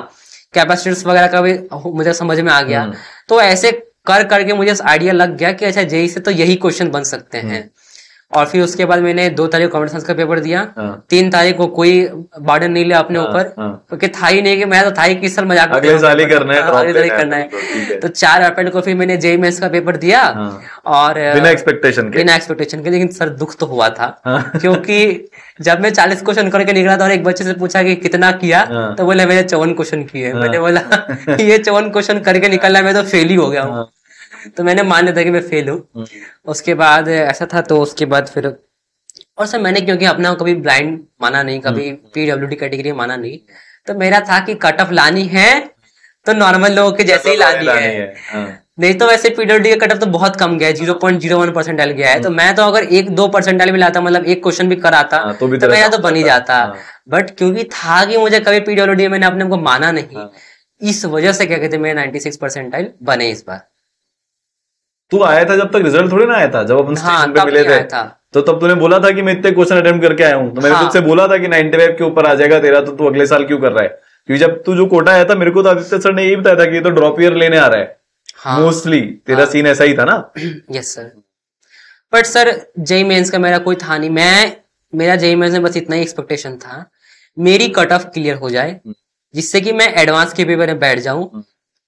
कैपेसिटर्स वगैरह का भी मुझे समझ में आ गया हम्म। तो ऐसे कर करके मुझे आइडिया लग गया कि अच्छा जेई e से तो यही क्वेश्चन बन सकते हैं और फिर उसके बाद मैंने दो तारीख कॉमर्स साइंस का पेपर दिया हाँ। तीन तारीख को कोई बार्डन नहीं लिया अपने हाँ, ऊपर क्योंकि हाँ। था ही नहीं कि मैं तो था ही किस साल मजाक अगले साल ही करना है अगले करना है तो चार अप्रैल को फिर मैंने जेई मेस का पेपर दिया और बिना एक्सपेक्टेशन के बिना एक्सपेक्टेशन के लेकिन सर दुख तो हुआ था क्योंकि जब मैं चालीस क्वेश्चन करके निकला था और एक बच्चे से पूछा कि कितना किया तो बोले मैंने चौवन क्वेश्चन किए मैंने बोला ये चौवन क्वेश्चन करके निकलना मैं तो फेल ही हो गया हूँ तो मैंने मान लिया था कि मैं फेल हूँ हम्म। उसके बाद ऐसा था तो उसके बाद फिर और सर मैंने क्योंकि अपना कभी ब्लाइंड माना नहीं हम्म। कभी पीडब्ल्यू डी कैटेगरी माना नहीं तो मेरा था कि कट ऑफ लानी है तो नॉर्मल लोगों के जैसे ही लानी, है, हाँ। नहीं तो वैसे पीडब्ल्यू का कट ऑफ तो बहुत कम गया zero point zero one percentile गया है हम्म। तो मैं तो अगर एक दो परसेंटाइल भी लाता मतलब एक क्वेश्चन भी कराता हाँ, तो, तो मेरा तो बन ही जाता बट हाँ। क्योंकि था कि मुझे कभी पीडब्ल्यू मैंने अपने को माना नहीं इस वजह से क्या कहते हैं मेरे नाइन्टी सिक्स परसेंटाइल बने इस बार तू आया था जब तक रिजल्ट थोड़ी ना आया था जब अपन हाँ, पे मिले थे तो तब तूने बोला था कि मैं इतने क्वेश्चन अटेम्प्ट करके आया हूँ तो मैंने हाँ। तुझसे बोला था कि नाइनटी फाइव के ऊपर आ जाएगा तेरा तो तू अगले साल क्यों कर रहा है क्योंकि जब तू जो कोटा आया था मेरे को तो आदित्य सर ने यही बताया था कि तो ड्रॉप ईयर लेने आ रहा है मोस्टली हाँ। तेरा सीन हाँ। ऐसा ही था ना yes sir but sir JEE mains का मेरा कोई था नहीं मैं मेरा जय मेन्स में बस इतना ही एक्सपेक्टेशन था मेरी कट ऑफ क्लियर हो जाए हम्म। जिससे कि मैं एडवांस के पेपर में बैठ जाऊं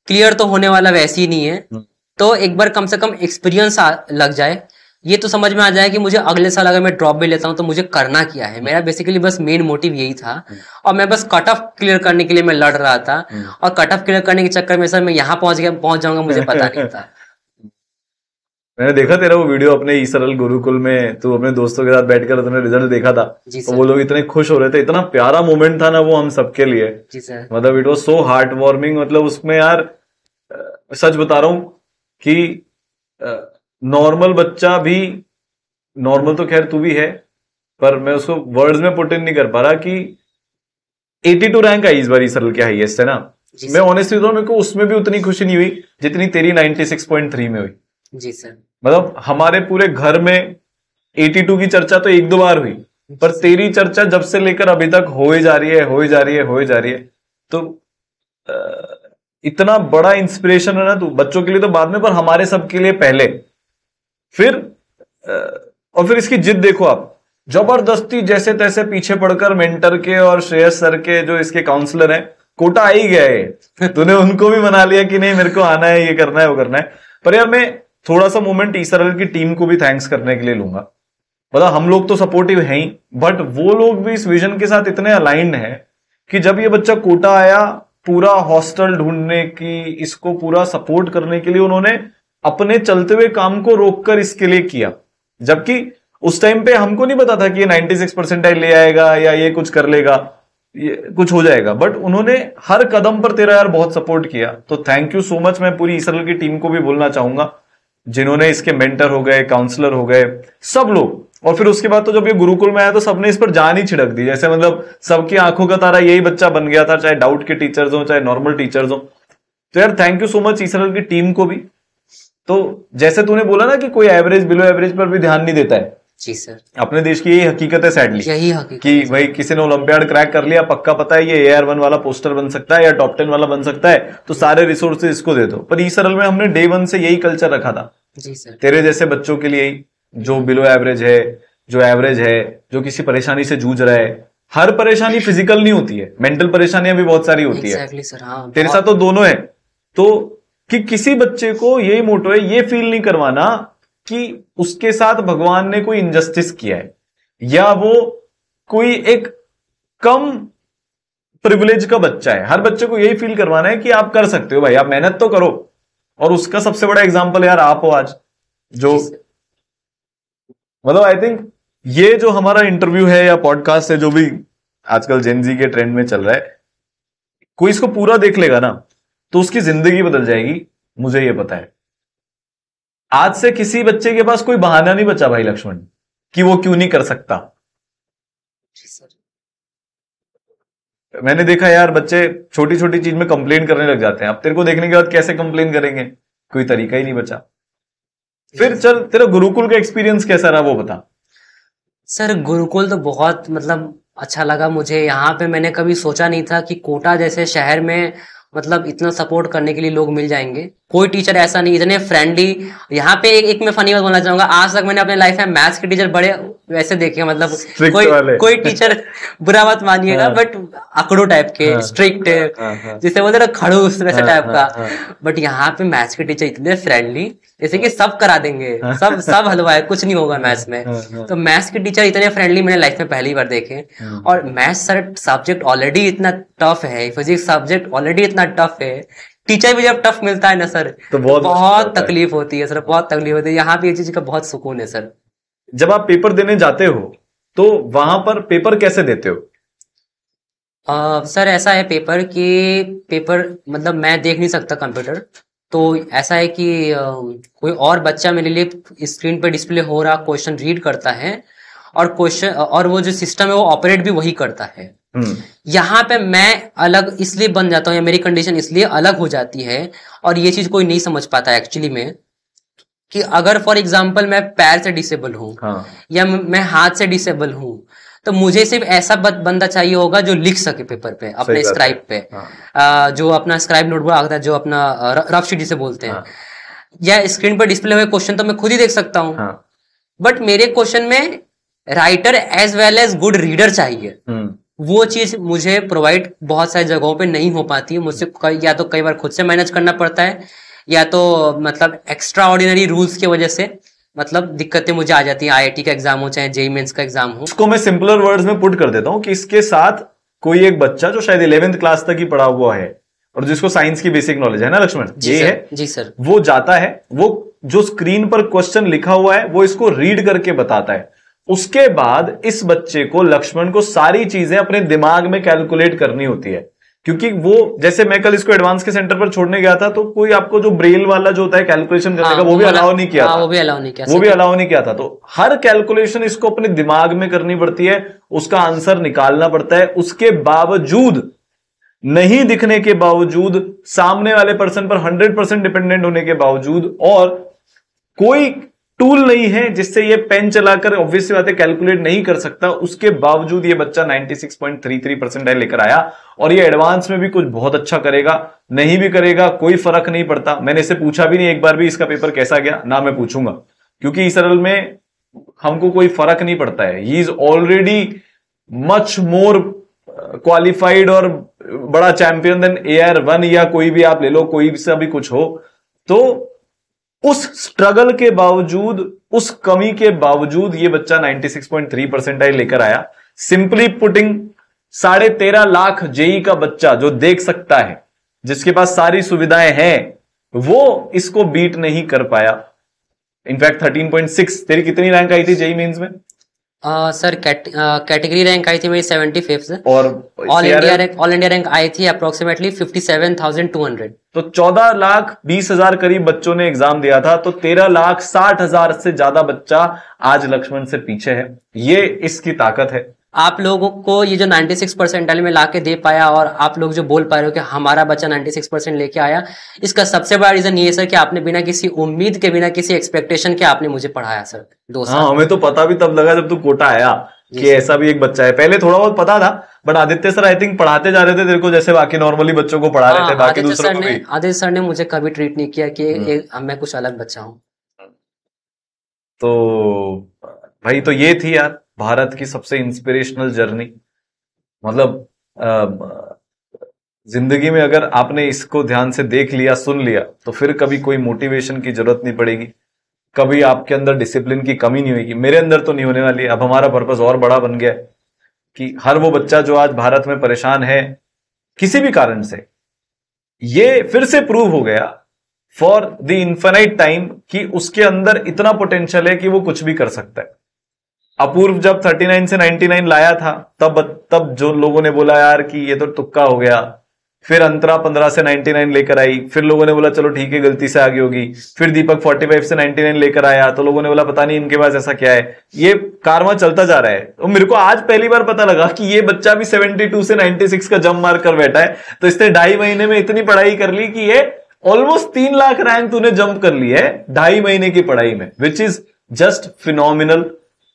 क्लियर हम्म। तो होने वाला वैसे ही नहीं है हम्म। तो एक बार कम से कम एक्सपीरियंस लग जाए ये तो समझ में आ जाए कि मुझे अगले साल अगर मैं ड्रॉप भी लेता हूँ तो मुझे करना क्या है मेरा बेसिकली बस मेन मोटिव यही था हम्म। और मैं बस कट ऑफ क्लियर करने के लिए मैं लड़ रहा था हम्म। और कट ऑफ क्लियर करने के चक्कर में सर मैं यहाँ पहुंच गया पहुंच जाऊंगा मुझे पता नहीं था [laughs] मैंने देखा तेरा वो वीडियो अपने ईसरल गुरुकुल में तू अपने दोस्तों के साथ बैठकर तुमने रिजल्ट देखा था तो वो लोग इतने खुश हो रहे थे इतना प्यारा मोमेंट था ना वो हम सबके लिए मतलब it was so heart warming मतलब उसमें यार सच बता रहा हूँ कि नॉर्मल बच्चा भी नॉर्मल तो खैर तू भी है पर मैं उसको वर्ड्स में पुट इन नहीं कर पा रहा कि 82 रैंक आई इस बार सरल के हाईएस्ट है ना मैं ऑनेस्टली बताऊं तो मेरे को उसमें भी उतनी खुशी नहीं हुई जितनी तेरी 96.3 में हुई जी सर मतलब हमारे पूरे घर में 82 की चर्चा तो एक दो बार हुई पर तेरी चर्चा जब से लेकर अभी तक हो जा रही है हो जा रही है हो जा रही है तो आ, इतना बड़ा इंस्पिरेशन है ना तू तो बच्चों के लिए तो बाद में पर हमारे सबके लिए पहले फिर और फिर इसकी जिद देखो आप जबरदस्ती जैसे तैसे पीछे पड़कर मेंटर के और श्रेयस सर के जो इसके काउंसलर हैं कोटा आ ही गया है [laughs] तूने उनको भी मना लिया कि नहीं मेरे को आना है ये करना है वो करना है पर यार मैं थोड़ा सा मोमेंट ईसर की टीम को भी थैंक्स करने के लिए लूंगा बता मतलब हम लोग तो सपोर्टिव हैं ही बट वो लोग भी इस विजन के साथ इतने अलाइंड हैं कि जब ये बच्चा कोटा आया पूरा हॉस्टल ढूंढने की इसको पूरा सपोर्ट करने के लिए उन्होंने अपने चलते हुए काम को रोककर इसके लिए किया जबकि उस टाइम पे हमको नहीं पता था कि ये 96 परसेंटाइल ले आएगा या ये कुछ कर लेगा ये कुछ हो जाएगा बट उन्होंने हर कदम पर तेरा यार बहुत सपोर्ट किया तो थैंक यू सो मच मैं पूरी इसराइल की टीम को भी बोलना चाहूंगा जिन्होंने इसके मेंटर हो गए काउंसलर हो गए सब लोग और फिर उसके बाद तो जब ये गुरुकुल में आया तो सबने इस पर जान ही छिड़क दी जैसे मतलब सबकी आंखों का तारा यही बच्चा बन गया था चाहे डाउट के टीचर्स हो चाहे नॉर्मल टीचर्स हो तो यार थैंक यू सो मच ईसरल की टीम को भी तो जैसे तूने बोला ना कि कोई एवरेज बिलो एवरेज पर भी ध्यान नहीं देता है जी सर अपने देश की यही हकीकत है सैडली यही हकीकत कि भाई किसी ने ओलंपियाड क्रैक कर लिया पक्का पता है ये आर वन वाला पोस्टर बन सकता है या टॉप टेन वाला बन सकता है तो सारे रिसोर्सेज इसको दे दो पर ई सरल में हमने डे वन से यही कल्चर रखा था जी सर तेरे जैसे बच्चों के लिए जो बिलो एवरेज है जो एवरेज है जो किसी परेशानी से जूझ रहा है हर परेशानी फिजिकल नहीं होती है मेंटल परेशानियां भी बहुत सारी होती exactly, है सर, हाँ, तेरे साथ तो दोनों है तो कि किसी बच्चे को यही मोटो है ये फील नहीं करवाना कि उसके साथ भगवान ने कोई इनजस्टिस किया है या वो कोई एक कम प्रिविलेज का बच्चा है हर बच्चे को यही फील करवाना है कि आप कर सकते हो भाई आप मेहनत तो करो और उसका सबसे बड़ा एग्जाम्पल यार आप हो आज जो मतलब आई थिंक ये जो हमारा इंटरव्यू है या पॉडकास्ट है जो भी आजकल जेनजी के ट्रेंड में चल रहा है कोई इसको पूरा देख लेगा ना तो उसकी जिंदगी बदल जाएगी मुझे ये पता है आज से किसी बच्चे के पास कोई बहाना नहीं बचा भाई लक्ष्मण कि वो क्यों नहीं कर सकता मैंने देखा यार बच्चे छोटी छोटी चीज में कंप्लेन करने लग जाते हैं अब तेरे को देखने के बाद कैसे कंप्लेन करेंगे कोई तरीका ही नहीं बचा फिर चल तेरा गुरुकुल का एक्सपीरियंस कैसा रहा वो बता सर गुरुकुल तो बहुत मतलब अच्छा लगा मुझे यहाँ पे मैंने कभी सोचा नहीं था कि कोटा जैसे शहर में मतलब इतना सपोर्ट करने के लिए लोग मिल जाएंगे कोई टीचर ऐसा नहीं इतने फ्रेंडली यहाँ पे एक, एक मैं फनी बात बोलना चाहूंगा आज तक मैंने अपने लाइफ में मैथ्स के टीचर बड़े वैसे देखे मतलब कोई कोई टीचर बुरा मत मानिएगा बट हाँ। अकड़ो टाइप के स्ट्रिक्ट हाँ। हाँ, जिसे बोलते ना खड़ूस वैसे टाइप का बट यहाँ पे मैथ्स के टीचर इतने फ्रेंडली जैसे कि सब करा देंगे सब सब हलवा है कुछ नहीं होगा मैथ्स में तो मैथ्स के टीचर इतने फ्रेंडली मैंने लाइफ में पहली बार देखे और मैथ्स सर सब्जेक्ट ऑलरेडी इतना टफ है फिजिक्स सब्जेक्ट ऑलरेडी इतना टफ है टीचर भी जब टफ मिलता है ना सर तो बहुत बहुत तकलीफ होती है सर बहुत तकलीफ होती है यहाँ भी ये चीज का बहुत सुकून है सर जब आप पेपर देने जाते हो तो वहां पर पेपर कैसे देते हो आ, सर ऐसा है पेपर कि पेपर मतलब मैं देख नहीं सकता कंप्यूटर तो ऐसा है कि कोई और बच्चा मेरे लिए स्क्रीन पर डिस्प्ले हो रहा क्वेश्चन रीड करता है और क्वेश्चन और वो जो सिस्टम है वो ऑपरेट भी वही करता है हम्म। यहाँ पे मैं अलग इसलिए बन जाता हूँ या मेरी कंडीशन इसलिए अलग हो जाती है और ये चीज कोई नहीं समझ पाता एक्चुअली में कि अगर फॉर एग्जाम्पल मैं पैर से डिसेबल हूं हाँ। या मैं हाथ से डिसेबल हूं तो मुझे सिर्फ ऐसा बंदा चाहिए होगा जो लिख सके पेपर पे अपने स्क्राइब पे हाँ। आ, जो अपना स्क्राइब नोटबुक आता है जो अपना रफ शीट जिसे बोलते हैं हाँ। या स्क्रीन पर डिस्प्ले हुए क्वेश्चन तो मैं खुद ही देख सकता हूँ हाँ। बट मेरे क्वेश्चन में writer as well as good reader चाहिए हम्म। वो चीज़ मुझे प्रोवाइड बहुत सारी जगहों पे नहीं हो पाती है मुझसे या तो कई बार खुद से मैनेज करना पड़ता है या तो मतलब एक्स्ट्रा ऑर्डिनरी रूल्स की वजह से मतलब दिक्कतें मुझे आ जाती हैं आईआईटी का एग्जाम हो चाहे जेई मेन्स e e का एग्जाम हो उसको मैं सिंपलर वर्ड्स में पुट कर देता हूँ कि इसके साथ कोई एक बच्चा जो शायद इलेवेंथ क्लास तक ही पढ़ा हुआ है और जिसको साइंस की बेसिक नॉलेज है ना लक्ष्मण ये है जी सर वो जाता है वो जो स्क्रीन पर क्वेश्चन लिखा हुआ है वो इसको रीड करके बताता है उसके बाद इस बच्चे को लक्ष्मण को सारी चीजें अपने दिमाग में कैलकुलेट करनी होती है क्योंकि वो जैसे मैं कल इसको एडवांस के सेंटर पर छोड़ने गया था तो कोई आपको जो ब्रेल वाला जो होता है कैलकुलेशन करने हाँ, का वो भी अलाउ हाँ, नहीं किया वो भी अलाउ नहीं किया वो भी अलाउ नहीं किया था तो हर कैलकुलेशन इसको अपने दिमाग में करनी पड़ती है उसका आंसर निकालना पड़ता है उसके बावजूद नहीं दिखने के बावजूद सामने वाले पर्सन पर हंड्रेड परसेंट डिपेंडेंट होने के बावजूद और कोई टूल नहीं है जिससे ये पेन चलाकर ऑब्वियसली बात है कैलकुलेट नहीं कर सकता उसके बावजूद ये बच्चा 96.33 परसेंट है लेकर आया और ये एडवांस में भी कुछ बहुत अच्छा करेगा नहीं भी करेगा कोई फर्क नहीं पड़ता मैंने इसे पूछा भी नहीं एक बार भी इसका पेपर कैसा गया ना मैं पूछूंगा क्योंकि इस सरल में हमको कोई फर्क नहीं पड़ता है he is already much more qualified और बड़ा champion than A R one या कोई भी आप ले लो कोई सा भी कुछ हो तो उस स्ट्रगल के बावजूद उस कमी के बावजूद ये बच्चा 96.3 परसेंटाइल लेकर आया सिंपली पुटिंग साढ़े तेरह लाख जेई का बच्चा जो देख सकता है जिसके पास सारी सुविधाएं हैं वो इसको बीट नहीं कर पाया इनफैक्ट 13.6 तेरी कितनी रैंक आई थी जेई मेंस में सर कैटेगरी रैंक आई थी मेरी सेवेंटी फिफ्थ और all India rank all India rank आई थी approximately fifty seven thousand two hundred तो चौदह लाख बीस हजार करीब बच्चों ने एग्जाम दिया था तो तेरह लाख साठ हजार से ज्यादा बच्चा आज लक्ष्मण से पीछे है ये इसकी ताकत है आप लोगों को ये जो 96 सिक्स परसेंटाइल में ला के दे पाया और आप लोग जो बोल पा रहे हो कि हमारा बच्चा 96 सिक्स परसेंट लेके आया इसका सबसे बड़ा रीजन ये सर कि आपने बिना किसी उम्मीद के बिना किसी एक्सपेक्टेशन के आपने मुझे पढ़ाया सर दो हाँ, हमें तो पता भी तब लगा जब तू कोटा आया कि ऐसा भी एक बच्चा है पहले थोड़ा बहुत पता था but Aditya sir I think पढ़ाते जा रहे थे तेरे को जैसे बाकी नॉर्मली बच्चों को पढ़ा रहे थे हाँ, बाकी दूसरों को आदित्य सर ने मुझे कभी ट्रीट नहीं किया कि हम्म। मैं कुछ अलग बच्चा हूँ तो भाई तो ये थी यार भारत की सबसे इंस्पिरेशनल जर्नी मतलब जिंदगी में अगर आपने इसको ध्यान से देख लिया सुन लिया तो फिर कभी कोई मोटिवेशन की जरूरत नहीं पड़ेगी कभी आपके अंदर डिसिप्लिन की कमी नहीं होगी मेरे अंदर तो नहीं होने वाली अब हमारा पर्पज और बड़ा बन गया कि हर वो बच्चा जो आज भारत में परेशान है किसी भी कारण से ये फिर से प्रूव हो गया फॉर द इंफेनाइट टाइम कि उसके अंदर इतना पोटेंशियल है कि वो कुछ भी कर सकता है अपूर्व जब 39 से 99 लाया था तब तब जो लोगों ने बोला यार कि ये तो तुक्का हो गया फिर अंतरा 15 से 99 लेकर आई फिर लोगों ने बोला चलो ठीक है गलती से आगे होगी फिर दीपक 45 से 99 लेकर आया तो लोगों ने बोला पता नहीं इनके पास ऐसा क्या है ये कारवा चलता जा रहा है तो मेरे को आज पहली बार पता लगा कि ये बच्चा भी 72 से 96 का जम मार कर बैठा है तो इसने ढाई महीने में इतनी पढ़ाई कर ली कि ये ऑलमोस्ट तीन लाख रैंक तूने जंप कर ली है ढाई महीने की पढ़ाई में विच इज जस्ट फिनोमिनल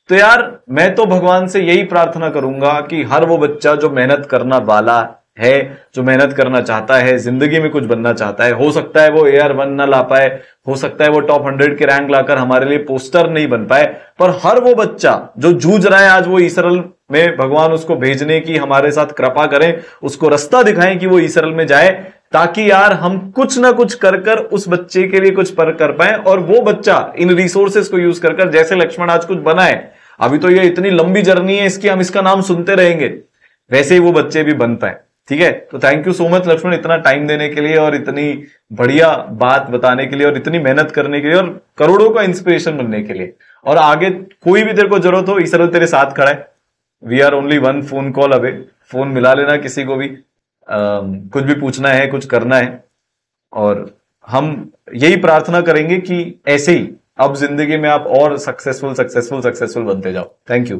तो यार मैं तो भगवान से यही प्रार्थना करूंगा कि हर वो बच्चा जो मेहनत करना वाला है जो मेहनत करना चाहता है जिंदगी में कुछ बनना चाहता है हो सकता है वो एयर वन ना ला पाए हो सकता है वो टॉप हंड्रेड के रैंक लाकर हमारे लिए पोस्टर नहीं बन पाए पर हर वो बच्चा जो जूझ रहा है आज वो ईसरल में भगवान उसको भेजने की हमारे साथ कृपा करें उसको रास्ता दिखाएं कि वो ईसरल में जाए ताकि यार हम कुछ ना कुछ कर कर उस बच्चे के लिए कुछ पर कर पाए और वो बच्चा इन रिसोर्सेस को यूज कर कर जैसे लक्ष्मण आज कुछ बनाए अभी तो ये इतनी लंबी जर्नी है इसकी हम इसका नाम सुनते रहेंगे वैसे ही वो बच्चे भी बन पाए ठीक है तो thank you so much Laxman इतना टाइम देने के लिए और इतनी बढ़िया बात बताने के लिए और इतनी मेहनत करने के लिए और करोड़ों का इंस्पिरेशन बनने के लिए और आगे कोई भी तेरे को जरूरत हो इसरो तेरे साथ खड़ा है we are only one phone call अबे फोन मिला लेना किसी को भी आ, कुछ भी पूछना है कुछ करना है और हम यही प्रार्थना करेंगे कि ऐसे ही अब जिंदगी में आप और सक्सेसफुल सक्सेसफुल सक्सेसफुल बनते जाओ थैंक यू